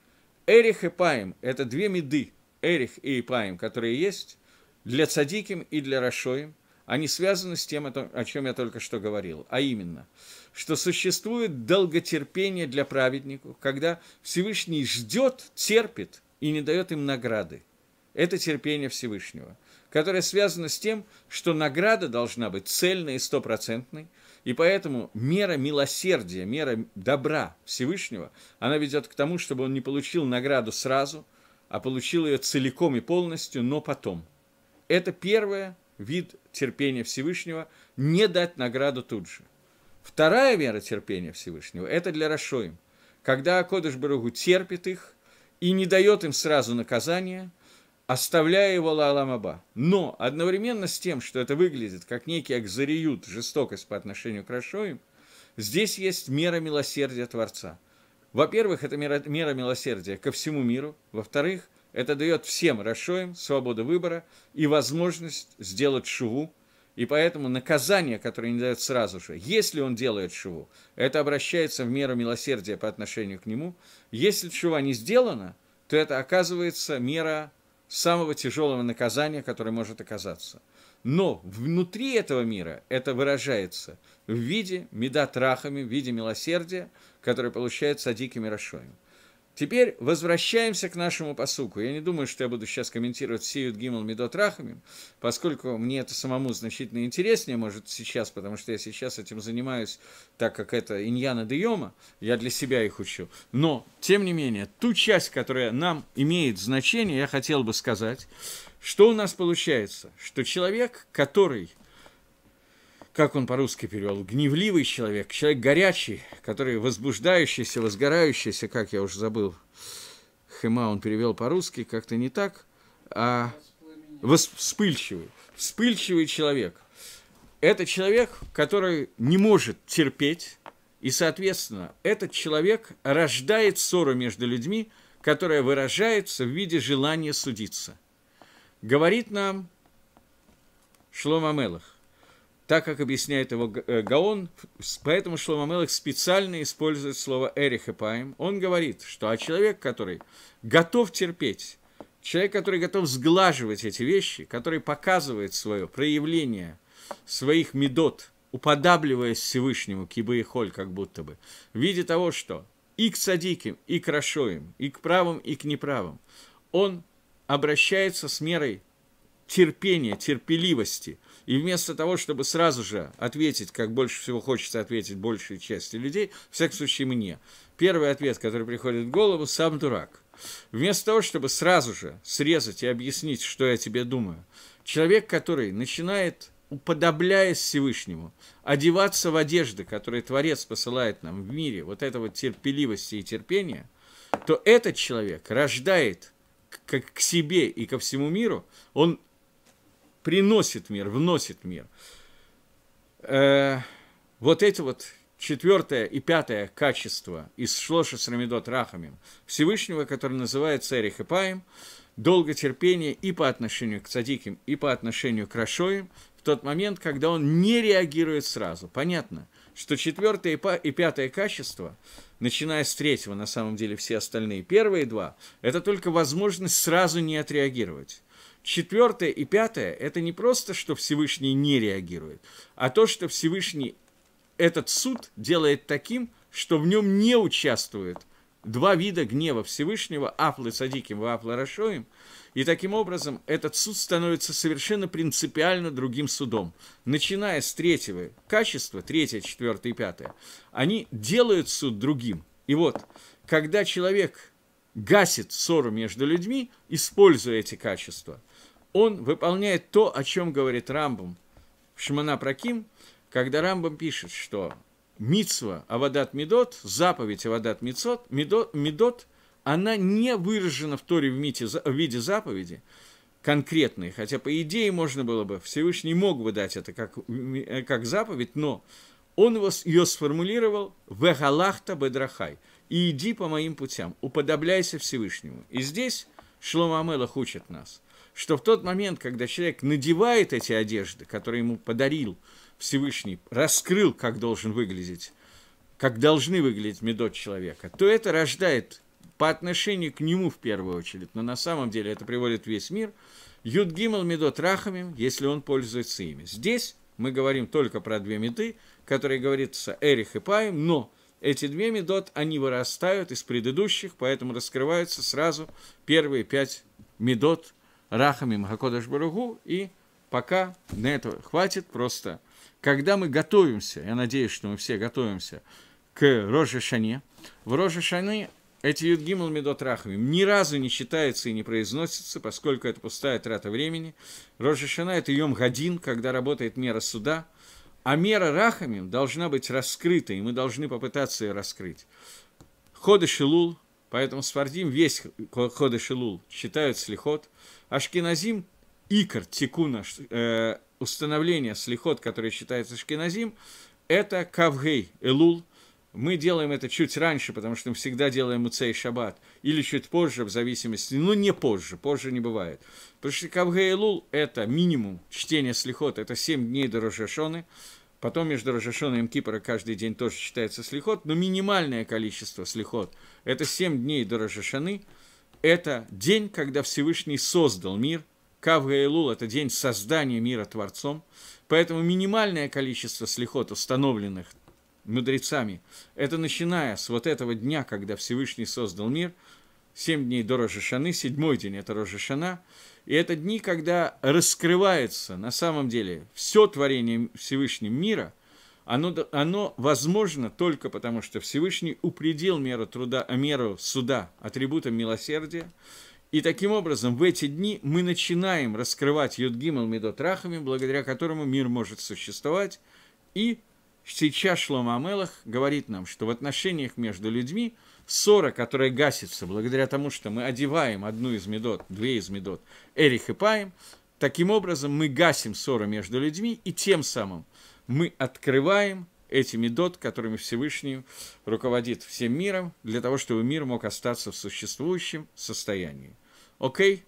Эрих и Паим – это две меды, Эрих и Паим, которые есть для Цадиким и для Рашоим, они связаны с тем, о чем я только что говорил, а именно, что существует долготерпение для праведников, когда Всевышний ждет, терпит и не дает им награды это терпение Всевышнего, которое связано с тем, что награда должна быть цельной и стопроцентной, и поэтому мера милосердия, мера добра Всевышнего, она ведет к тому, чтобы он не получил награду сразу, а получил ее целиком и полностью, но потом. Это первое вид терпения Всевышнего – не дать награду тут же. Вторая мера терпения Всевышнего – это для Рашоим, когда Акодыш Баругу терпит их и не дает им сразу наказания, оставляя его Лаламаба. Но одновременно с тем, что это выглядит как некий акзариют, жестокость по отношению к Рашоим, здесь есть мера милосердия Творца. Во-первых, это мера, мера милосердия ко всему миру. Во-вторых, это дает всем Рашоим свободу выбора и возможность сделать шуву. И поэтому наказание, которое не дает сразу же, если он делает шуву, это обращается в меру милосердия по отношению к нему. Если шува не сделана, то это оказывается мера самого тяжелого наказания, которое может оказаться. Но внутри этого мира это выражается в виде медатрахами, в виде милосердия, которое получается садик и Мирошоем. Теперь возвращаемся к нашему посуку. Я не думаю, что я буду сейчас комментировать Сиют Гимл Медот Рахамим, поскольку мне это самому значительно интереснее, может, сейчас, потому что я сейчас этим занимаюсь, так как это Иньяна Дейома, я для себя их учу. Но, тем не менее, ту часть, которая нам имеет значение, я хотел бы сказать, что у нас получается, что человек, который как он по-русски перевел, гневливый человек, человек горячий, который возбуждающийся, возгорающийся, как я уже забыл, Хема он перевел по-русски, как-то не так, а вспыльчивый, вспыльчивый человек. Это человек, который не может терпеть, и, соответственно, этот человек рождает ссору между людьми, которая выражается в виде желания судиться. Говорит нам Шлома Мелах, так как объясняет его э, Гаон, поэтому Шломамелах специально использует слово «эрихепаем». Он говорит, что а человек, который готов терпеть, человек, который готов сглаживать эти вещи, который показывает свое проявление своих медот, уподабливаясь Всевышнему, кибы и холь, как будто бы, в виде того, что и к садиким, и к рашоим, и к правым, и к неправым, он обращается с мерой терпения, терпеливости – и вместо того, чтобы сразу же ответить, как больше всего хочется ответить большей части людей, в всяком случае мне, первый ответ, который приходит в голову, сам дурак. Вместо того, чтобы сразу же срезать и объяснить, что я тебе думаю, человек, который начинает уподобляясь Всевышнему, одеваться в одежды, которые Творец посылает нам в мире, вот этого терпеливости и терпения, то этот человек рождает как к себе и ко всему миру, он приносит мир, вносит мир. Э, вот эти вот четвертое и пятое качество из Шлоша Срамидот Рахамим Всевышнего, который называется Эрих и Паем, долготерпение и по отношению к цадиким, и по отношению к Рашоим, в тот момент, когда он не реагирует сразу. Понятно, что четвертое и пятое качество, начиная с третьего, на самом деле все остальные первые два, это только возможность сразу не отреагировать. Четвертое и пятое – это не просто, что Всевышний не реагирует, а то, что Всевышний этот суд делает таким, что в нем не участвуют два вида гнева Всевышнего, Аплы Садиким и Аплы Рашоим, и таким образом этот суд становится совершенно принципиально другим судом. Начиная с третьего качества, третье, четвертое и пятое, они делают суд другим. И вот, когда человек гасит ссору между людьми, используя эти качества – он выполняет то, о чем говорит Рамбам в Шмана Праким, когда Рамбам пишет, что Мицва Авадат Медот, заповедь Авадат Мицот, Медот, Медот, она не выражена в Торе в, мите, в виде заповеди конкретной, хотя, по идее, можно было бы, Всевышний мог бы дать это как, как заповедь, но он ее сформулировал «Вегалахта бедрахай» и «Иди по моим путям, уподобляйся Всевышнему». И здесь Шлома Амелах учит нас – что в тот момент, когда человек надевает эти одежды, которые ему подарил Всевышний, раскрыл, как должен выглядеть, как должны выглядеть медот человека, то это рождает по отношению к нему в первую очередь, но на самом деле это приводит весь мир, Юдгимал медот рахамим, если он пользуется ими. Здесь мы говорим только про две меды, которые говорится Эрих и Паем, но эти две медот, они вырастают из предыдущих, поэтому раскрываются сразу первые пять медот Рахамим Хакодаш Баругу, и пока на это хватит просто. Когда мы готовимся, я надеюсь, что мы все готовимся к Роже Шане, в Роже Шане эти Юдгимл Медот Рахамим ни разу не считается и не произносится, поскольку это пустая трата времени. Рожа Шана – это Йом Гадин, когда работает мера суда, а мера Рахамим должна быть раскрыта, и мы должны попытаться ее раскрыть. Ходы Шилул, поэтому Сфардим весь Ходы Шилул считают слихот – Ашкиназим Икор Тикуна, э, установление слихот, который считается Ашкиназим, это Кавгей, Элул. Мы делаем это чуть раньше, потому что мы всегда делаем Муцей Шаббат. Или чуть позже, в зависимости. Но ну, не позже, позже не бывает. Потому что Кавгей Элул – это минимум чтения слихот, это 7 дней до Рожешоны. Потом между Рожешоном и Кипра каждый день тоже считается слихот, но минимальное количество слихот – это 7 дней до Рожешаны – это день, когда Всевышний создал мир. Кавгаэлул – это день создания мира Творцом. Поэтому минимальное количество слихот, установленных мудрецами, это начиная с вот этого дня, когда Всевышний создал мир, семь дней до Рожешаны, седьмой день – это Рожешана, и это дни, когда раскрывается на самом деле все творение Всевышним мира, оно, оно возможно только потому, что Всевышний упредил меру труда, меру суда атрибутом милосердия, и таким образом в эти дни мы начинаем раскрывать Юдгимал Медот благодаря которому мир может существовать. И сейчас Шлома Амелах говорит нам, что в отношениях между людьми ссора, которая гасится благодаря тому, что мы одеваем одну из медот, две из медот, Эрих и Паем, таким образом мы гасим ссору между людьми и тем самым мы открываем эти медот, которыми Всевышний руководит всем миром, для того, чтобы мир мог остаться в существующем состоянии. Окей?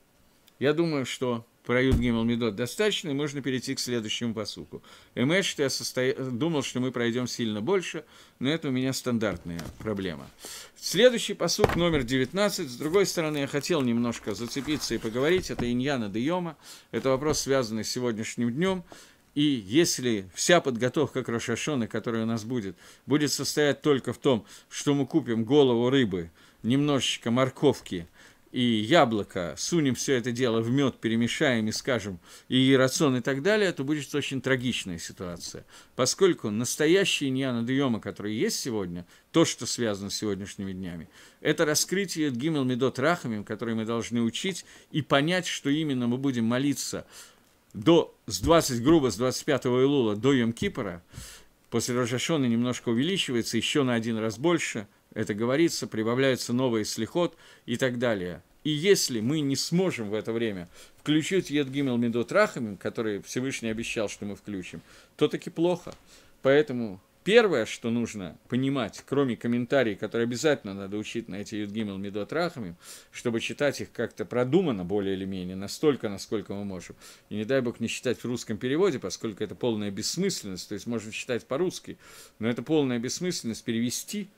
Я думаю, что про Юд Гимел Медот достаточно, и можно перейти к следующему посуку. Эмэд, что я состо... думал, что мы пройдем сильно больше, но это у меня стандартная проблема. Следующий посук номер 19. С другой стороны, я хотел немножко зацепиться и поговорить. Это Иньяна Дейома. Это вопрос, связанный с сегодняшним днем. И если вся подготовка к Рошашоне, которая у нас будет, будет состоять только в том, что мы купим голову рыбы, немножечко морковки и яблоко, сунем все это дело в мед, перемешаем и скажем и рацион и так далее, то будет очень трагичная ситуация. Поскольку настоящие ньянадыема, которые есть сегодня, то, что связано с сегодняшними днями, это раскрытие Гимел Медот Рахамим, который мы должны учить и понять, что именно мы будем молиться до, с 20, грубо, с 25 Илула до Йом-Кипора, после Рожашона немножко увеличивается, еще на один раз больше, это говорится, прибавляется новый слихот и так далее. И если мы не сможем в это время включить Едгимел Медот Рахамим, который Всевышний обещал, что мы включим, то таки плохо. Поэтому Первое, что нужно понимать, кроме комментариев, которые обязательно надо учить на эти Юдгимел Медотрахами, чтобы читать их как-то продуманно более или менее, настолько, насколько мы можем. И не дай бог не читать в русском переводе, поскольку это полная бессмысленность, то есть можно читать по-русски, но это полная бессмысленность перевести,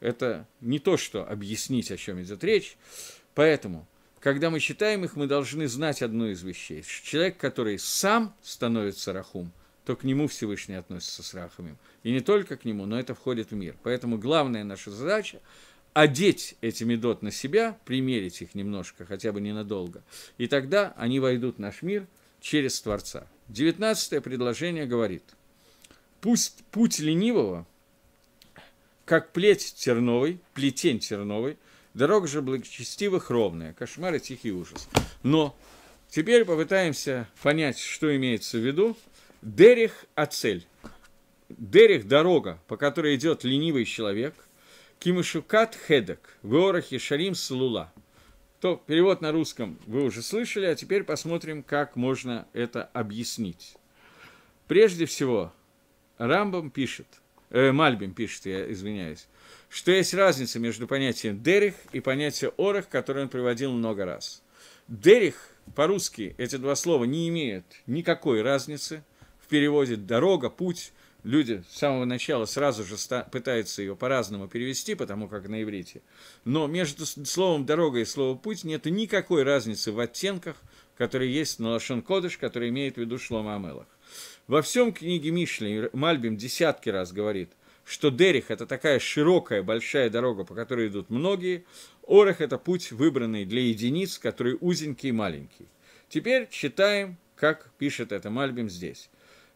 это не то, что объяснить, о чем идет речь. Поэтому когда мы читаем их, мы должны знать одну из вещей. Человек, который сам становится рахум, то к нему Всевышний относится с Рахамим. И не только к нему, но это входит в мир. Поэтому главная наша задача – одеть эти медот на себя, примерить их немножко, хотя бы ненадолго, и тогда они войдут в наш мир через Творца. Девятнадцатое предложение говорит, «Пусть путь ленивого, как плеть терновой, плетень терновой, дорога же благочестивых ровная, кошмар и тихий ужас». Но Теперь попытаемся понять, что имеется в виду Дерих Ацель. Дерех – дорога, по которой идет ленивый человек. Кимишукат Хедек. Веорахи Шарим Салула. То перевод на русском вы уже слышали, а теперь посмотрим, как можно это объяснить. Прежде всего, Рамбам пишет, э, Мальбим пишет, я извиняюсь, что есть разница между понятием дерех и понятием орех, которое он приводил много раз. Дерех по по-русски эти два слова не имеют никакой разницы – переводе дорога, путь. Люди с самого начала сразу же пытаются ее по-разному перевести, потому как на иврите. Но между словом «дорога» и словом «путь» нет никакой разницы в оттенках, которые есть на Лошен Кодыш, который имеет в виду Шлома Амелах. Во всем книге Мишли Мальбим десятки раз говорит, что Дерих – это такая широкая, большая дорога, по которой идут многие. орех это путь, выбранный для единиц, который узенький и маленький. Теперь читаем, как пишет это Мальбим здесь.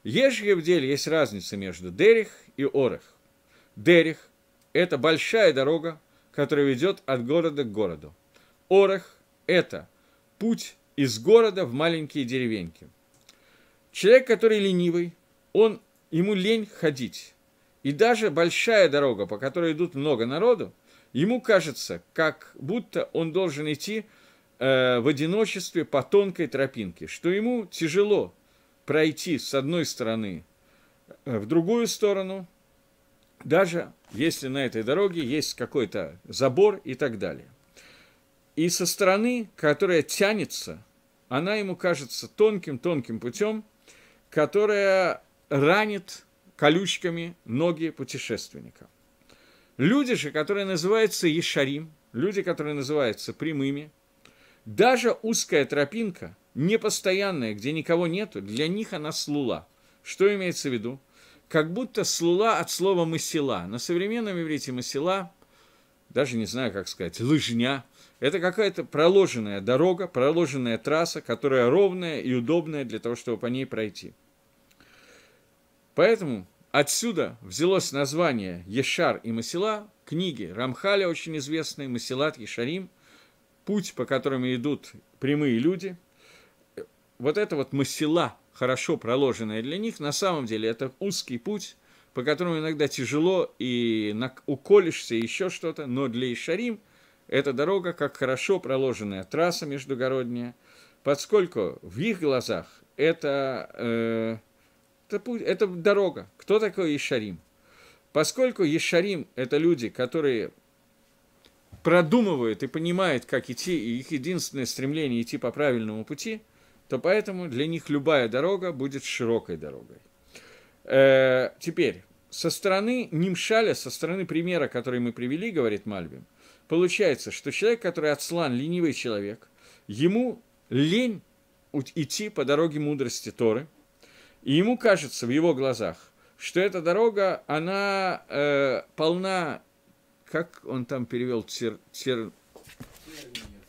Ежье есть разница между Дерих и Орех. Дерих – это большая дорога, которая ведет от города к городу. Орех – это путь из города в маленькие деревеньки. Человек, который ленивый, он, ему лень ходить. И даже большая дорога, по которой идут много народу, ему кажется, как будто он должен идти э, в одиночестве по тонкой тропинке, что ему тяжело, пройти с одной стороны э, в другую сторону, даже если на этой дороге есть какой-то забор и так далее. И со стороны, которая тянется, она ему кажется тонким-тонким путем, которая ранит колючками ноги путешественника. Люди же, которые называются Ешарим, люди, которые называются прямыми, даже узкая тропинка – непостоянная, где никого нету, для них она слула. Что имеется в виду? Как будто слула от слова «масила». На современном иврите «масила» даже не знаю, как сказать, лыжня. Это какая-то проложенная дорога, проложенная трасса, которая ровная и удобная для того, чтобы по ней пройти. Поэтому отсюда взялось название Ешар и Масила, книги Рамхаля очень известные, Масилат, Ешарим, путь, по которому идут прямые люди, вот это вот масела, хорошо проложенная для них, на самом деле это узкий путь, по которому иногда тяжело и уколешься, и еще что-то, но для Ишарим эта дорога как хорошо проложенная трасса междугородняя, поскольку в их глазах это, э, это, путь, это дорога. Кто такой Ишарим? Поскольку Ишарим это люди, которые продумывают и понимают, как идти, и их единственное стремление идти по правильному пути – то поэтому для них любая дорога будет широкой дорогой. Э, теперь, со стороны Нимшаля, со стороны примера, который мы привели, говорит Мальбим, получается, что человек, который отслан, ленивый человек, ему лень идти по дороге мудрости Торы, и ему кажется в его глазах, что эта дорога, она э, полна, как он там перевел, тир, тир,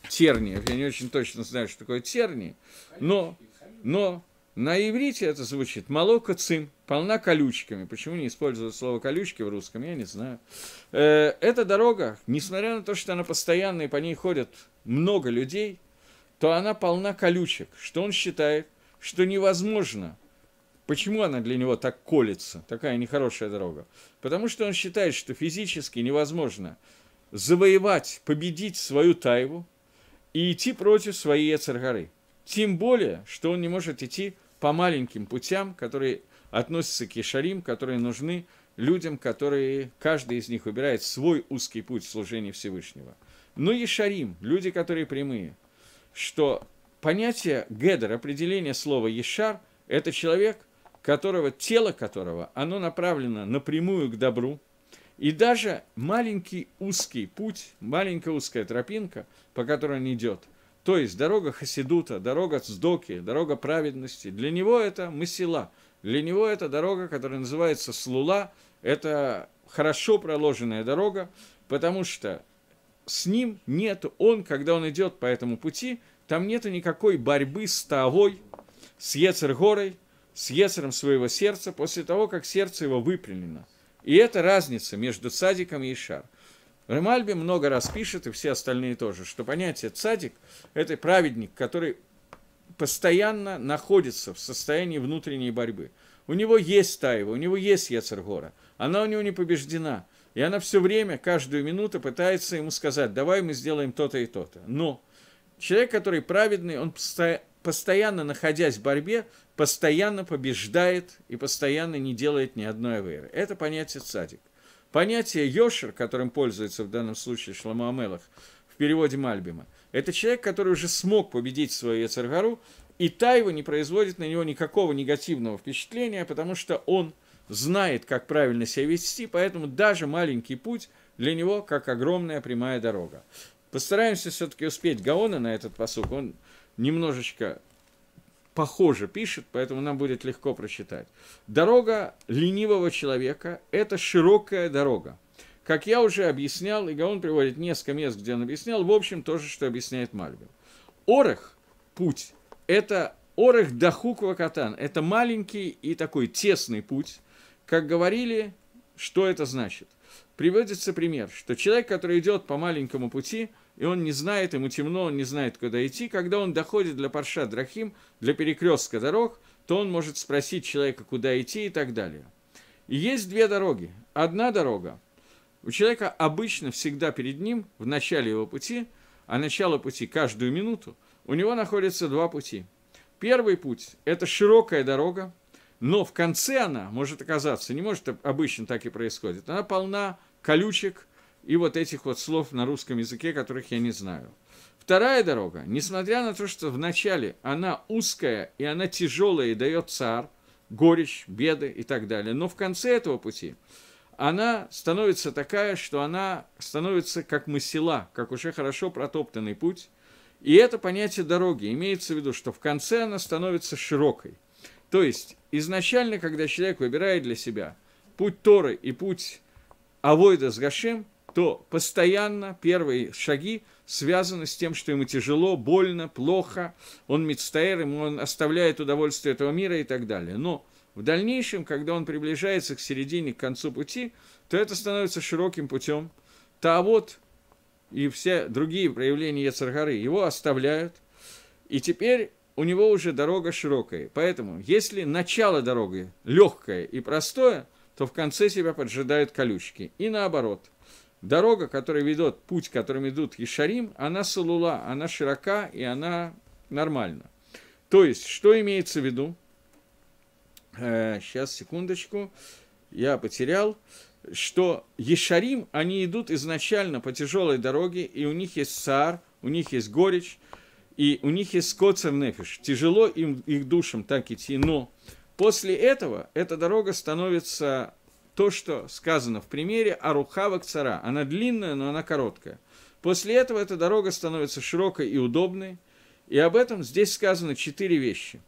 терниев. Я не очень точно знаю, что такое тернии, но, но на иврите это звучит молоко цин, полна колючками. Почему не используют слово колючки в русском, я не знаю. Э, эта дорога, несмотря на то, что она постоянная, и по ней ходят много людей, то она полна колючек, что он считает, что невозможно. Почему она для него так колется, такая нехорошая дорога? Потому что он считает, что физически невозможно завоевать, победить свою тайву, и идти против своей Ецаргары. Тем более, что он не может идти по маленьким путям, которые относятся к Ешарим, которые нужны людям, которые каждый из них выбирает свой узкий путь служения Всевышнего. Но Ешарим, люди, которые прямые, что понятие гедер, определение слова Ешар – это человек, которого, тело которого, оно направлено напрямую к добру – и даже маленький узкий путь, маленькая узкая тропинка, по которой он идет, то есть дорога Хасидута, дорога Цдоки, дорога праведности, для него это мысила, для него это дорога, которая называется Слула, это хорошо проложенная дорога, потому что с ним нет, он, когда он идет по этому пути, там нет никакой борьбы с тавой, с Ецергорой, с Ецером своего сердца, после того, как сердце его выпрямлено – и это разница между цадиком и Ишар. Ремальби много раз пишет, и все остальные тоже, что понятие цадик – это праведник, который постоянно находится в состоянии внутренней борьбы. У него есть Таева, у него есть Яцергора, она у него не побеждена. И она все время, каждую минуту пытается ему сказать, давай мы сделаем то-то и то-то. Но человек, который праведный, он постоянно, находясь в борьбе, постоянно побеждает и постоянно не делает ни одной авейры. Это понятие цадик. Понятие йошер, которым пользуется в данном случае Амелах в переводе Мальбима, это человек, который уже смог победить свою Яцергару, и тайва не производит на него никакого негативного впечатления, потому что он знает, как правильно себя вести, поэтому даже маленький путь для него как огромная прямая дорога. Постараемся все-таки успеть Гаона на этот посук, он немножечко похоже пишет, поэтому нам будет легко прочитать. Дорога ленивого человека – это широкая дорога. Как я уже объяснял, и Гаон приводит несколько мест, где он объяснял, в общем, то же, что объясняет Мальбин. Орех, путь, это орех дахуква катан, это маленький и такой тесный путь. Как говорили, что это значит? Приводится пример, что человек, который идет по маленькому пути – и он не знает, ему темно, он не знает, куда идти. Когда он доходит для Парша Драхим, для перекрестка дорог, то он может спросить человека, куда идти и так далее. И есть две дороги. Одна дорога. У человека обычно всегда перед ним, в начале его пути, а начало пути каждую минуту, у него находятся два пути. Первый путь – это широкая дорога, но в конце она может оказаться, не может обычно так и происходит, она полна колючек – и вот этих вот слов на русском языке, которых я не знаю. Вторая дорога, несмотря на то, что вначале она узкая и она тяжелая и дает цар, горечь, беды и так далее, но в конце этого пути она становится такая, что она становится как мысела, как уже хорошо протоптанный путь. И это понятие дороги имеется в виду, что в конце она становится широкой. То есть изначально, когда человек выбирает для себя путь Торы и путь Авойда с Гашем – то постоянно первые шаги связаны с тем, что ему тяжело, больно, плохо, он мецтаэр, ему он оставляет удовольствие этого мира и так далее. Но в дальнейшем, когда он приближается к середине, к концу пути, то это становится широким путем. Та вот и все другие проявления Яцергары его оставляют, и теперь у него уже дорога широкая. Поэтому, если начало дороги легкое и простое, то в конце себя поджидают колючки. И наоборот – дорога, которая ведет, путь, которым идут Ешарим, она салула, она широка и она нормальна. То есть, что имеется в виду? сейчас, э, секундочку, я потерял что Ешарим, они идут изначально по тяжелой дороге, и у них есть сар, у них есть горечь, и у них есть коцер нефиш. Тяжело им, их душам так идти, но после этого эта дорога становится то, что сказано в примере о Арухава Цара. Она длинная, но она короткая. После этого эта дорога становится широкой и удобной, и об этом здесь сказано четыре вещи,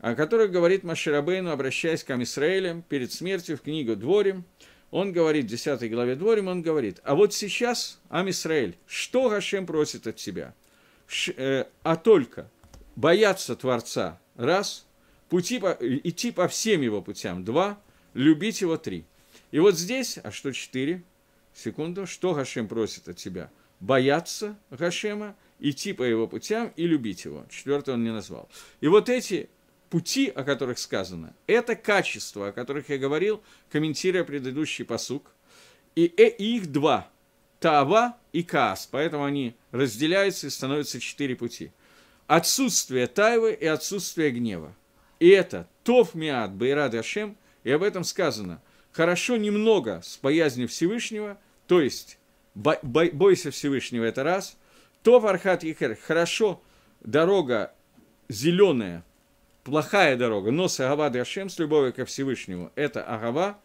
о которых говорит Маширабейну, обращаясь к Амисраэлям перед смертью в книгу «Дворим». Он говорит, в 10 главе «Дворим», он говорит, «А вот сейчас, Амисраэль, что Гашем просит от тебя? Ш, э, а только бояться Творца – раз, пути по, э, идти по всем его путям – два – любить его три. И вот здесь, а что четыре? Секунду, что Гашем просит от тебя? Бояться Гашема, идти по его путям и любить его. Четвертое он не назвал. И вот эти пути, о которых сказано, это качества, о которых я говорил, комментируя предыдущий посук. И и э, их два – Тава и Каас, поэтому они разделяются и становятся четыре пути. Отсутствие Тайвы и отсутствие гнева. И это Тов Миад Байрад Ашем – и об этом сказано. Хорошо немного с боязни Всевышнего, то есть бойся Всевышнего это раз. То Вархат Ехер, хорошо, дорога зеленая, плохая дорога, но с Агава Дашем, с любовью ко Всевышнему, это Агава.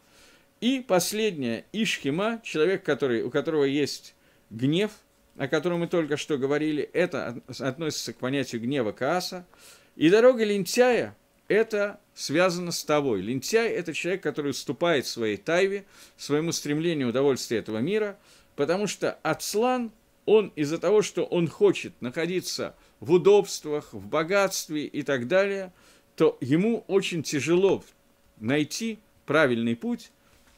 И последнее, Ишхима, человек, который, у которого есть гнев, о котором мы только что говорили, это относится к понятию гнева Кааса. И дорога лентяя – это связано с тобой. Лентяй – это человек, который уступает своей тайве, своему стремлению удовольствия этого мира, потому что Ацлан, он из-за того, что он хочет находиться в удобствах, в богатстве и так далее, то ему очень тяжело найти правильный путь,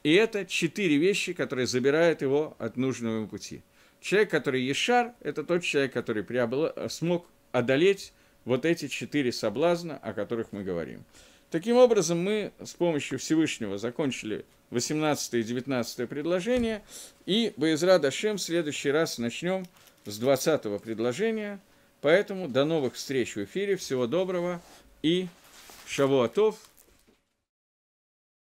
и это четыре вещи, которые забирают его от нужного ему пути. Человек, который Ешар, это тот человек, который преобла... смог одолеть вот эти четыре соблазна, о которых мы говорим. Таким образом, мы с помощью Всевышнего закончили 18 и 19 предложение, и Боизра Дашем в следующий раз начнем с 20 предложения. Поэтому до новых встреч в эфире, всего доброго и шавуатов!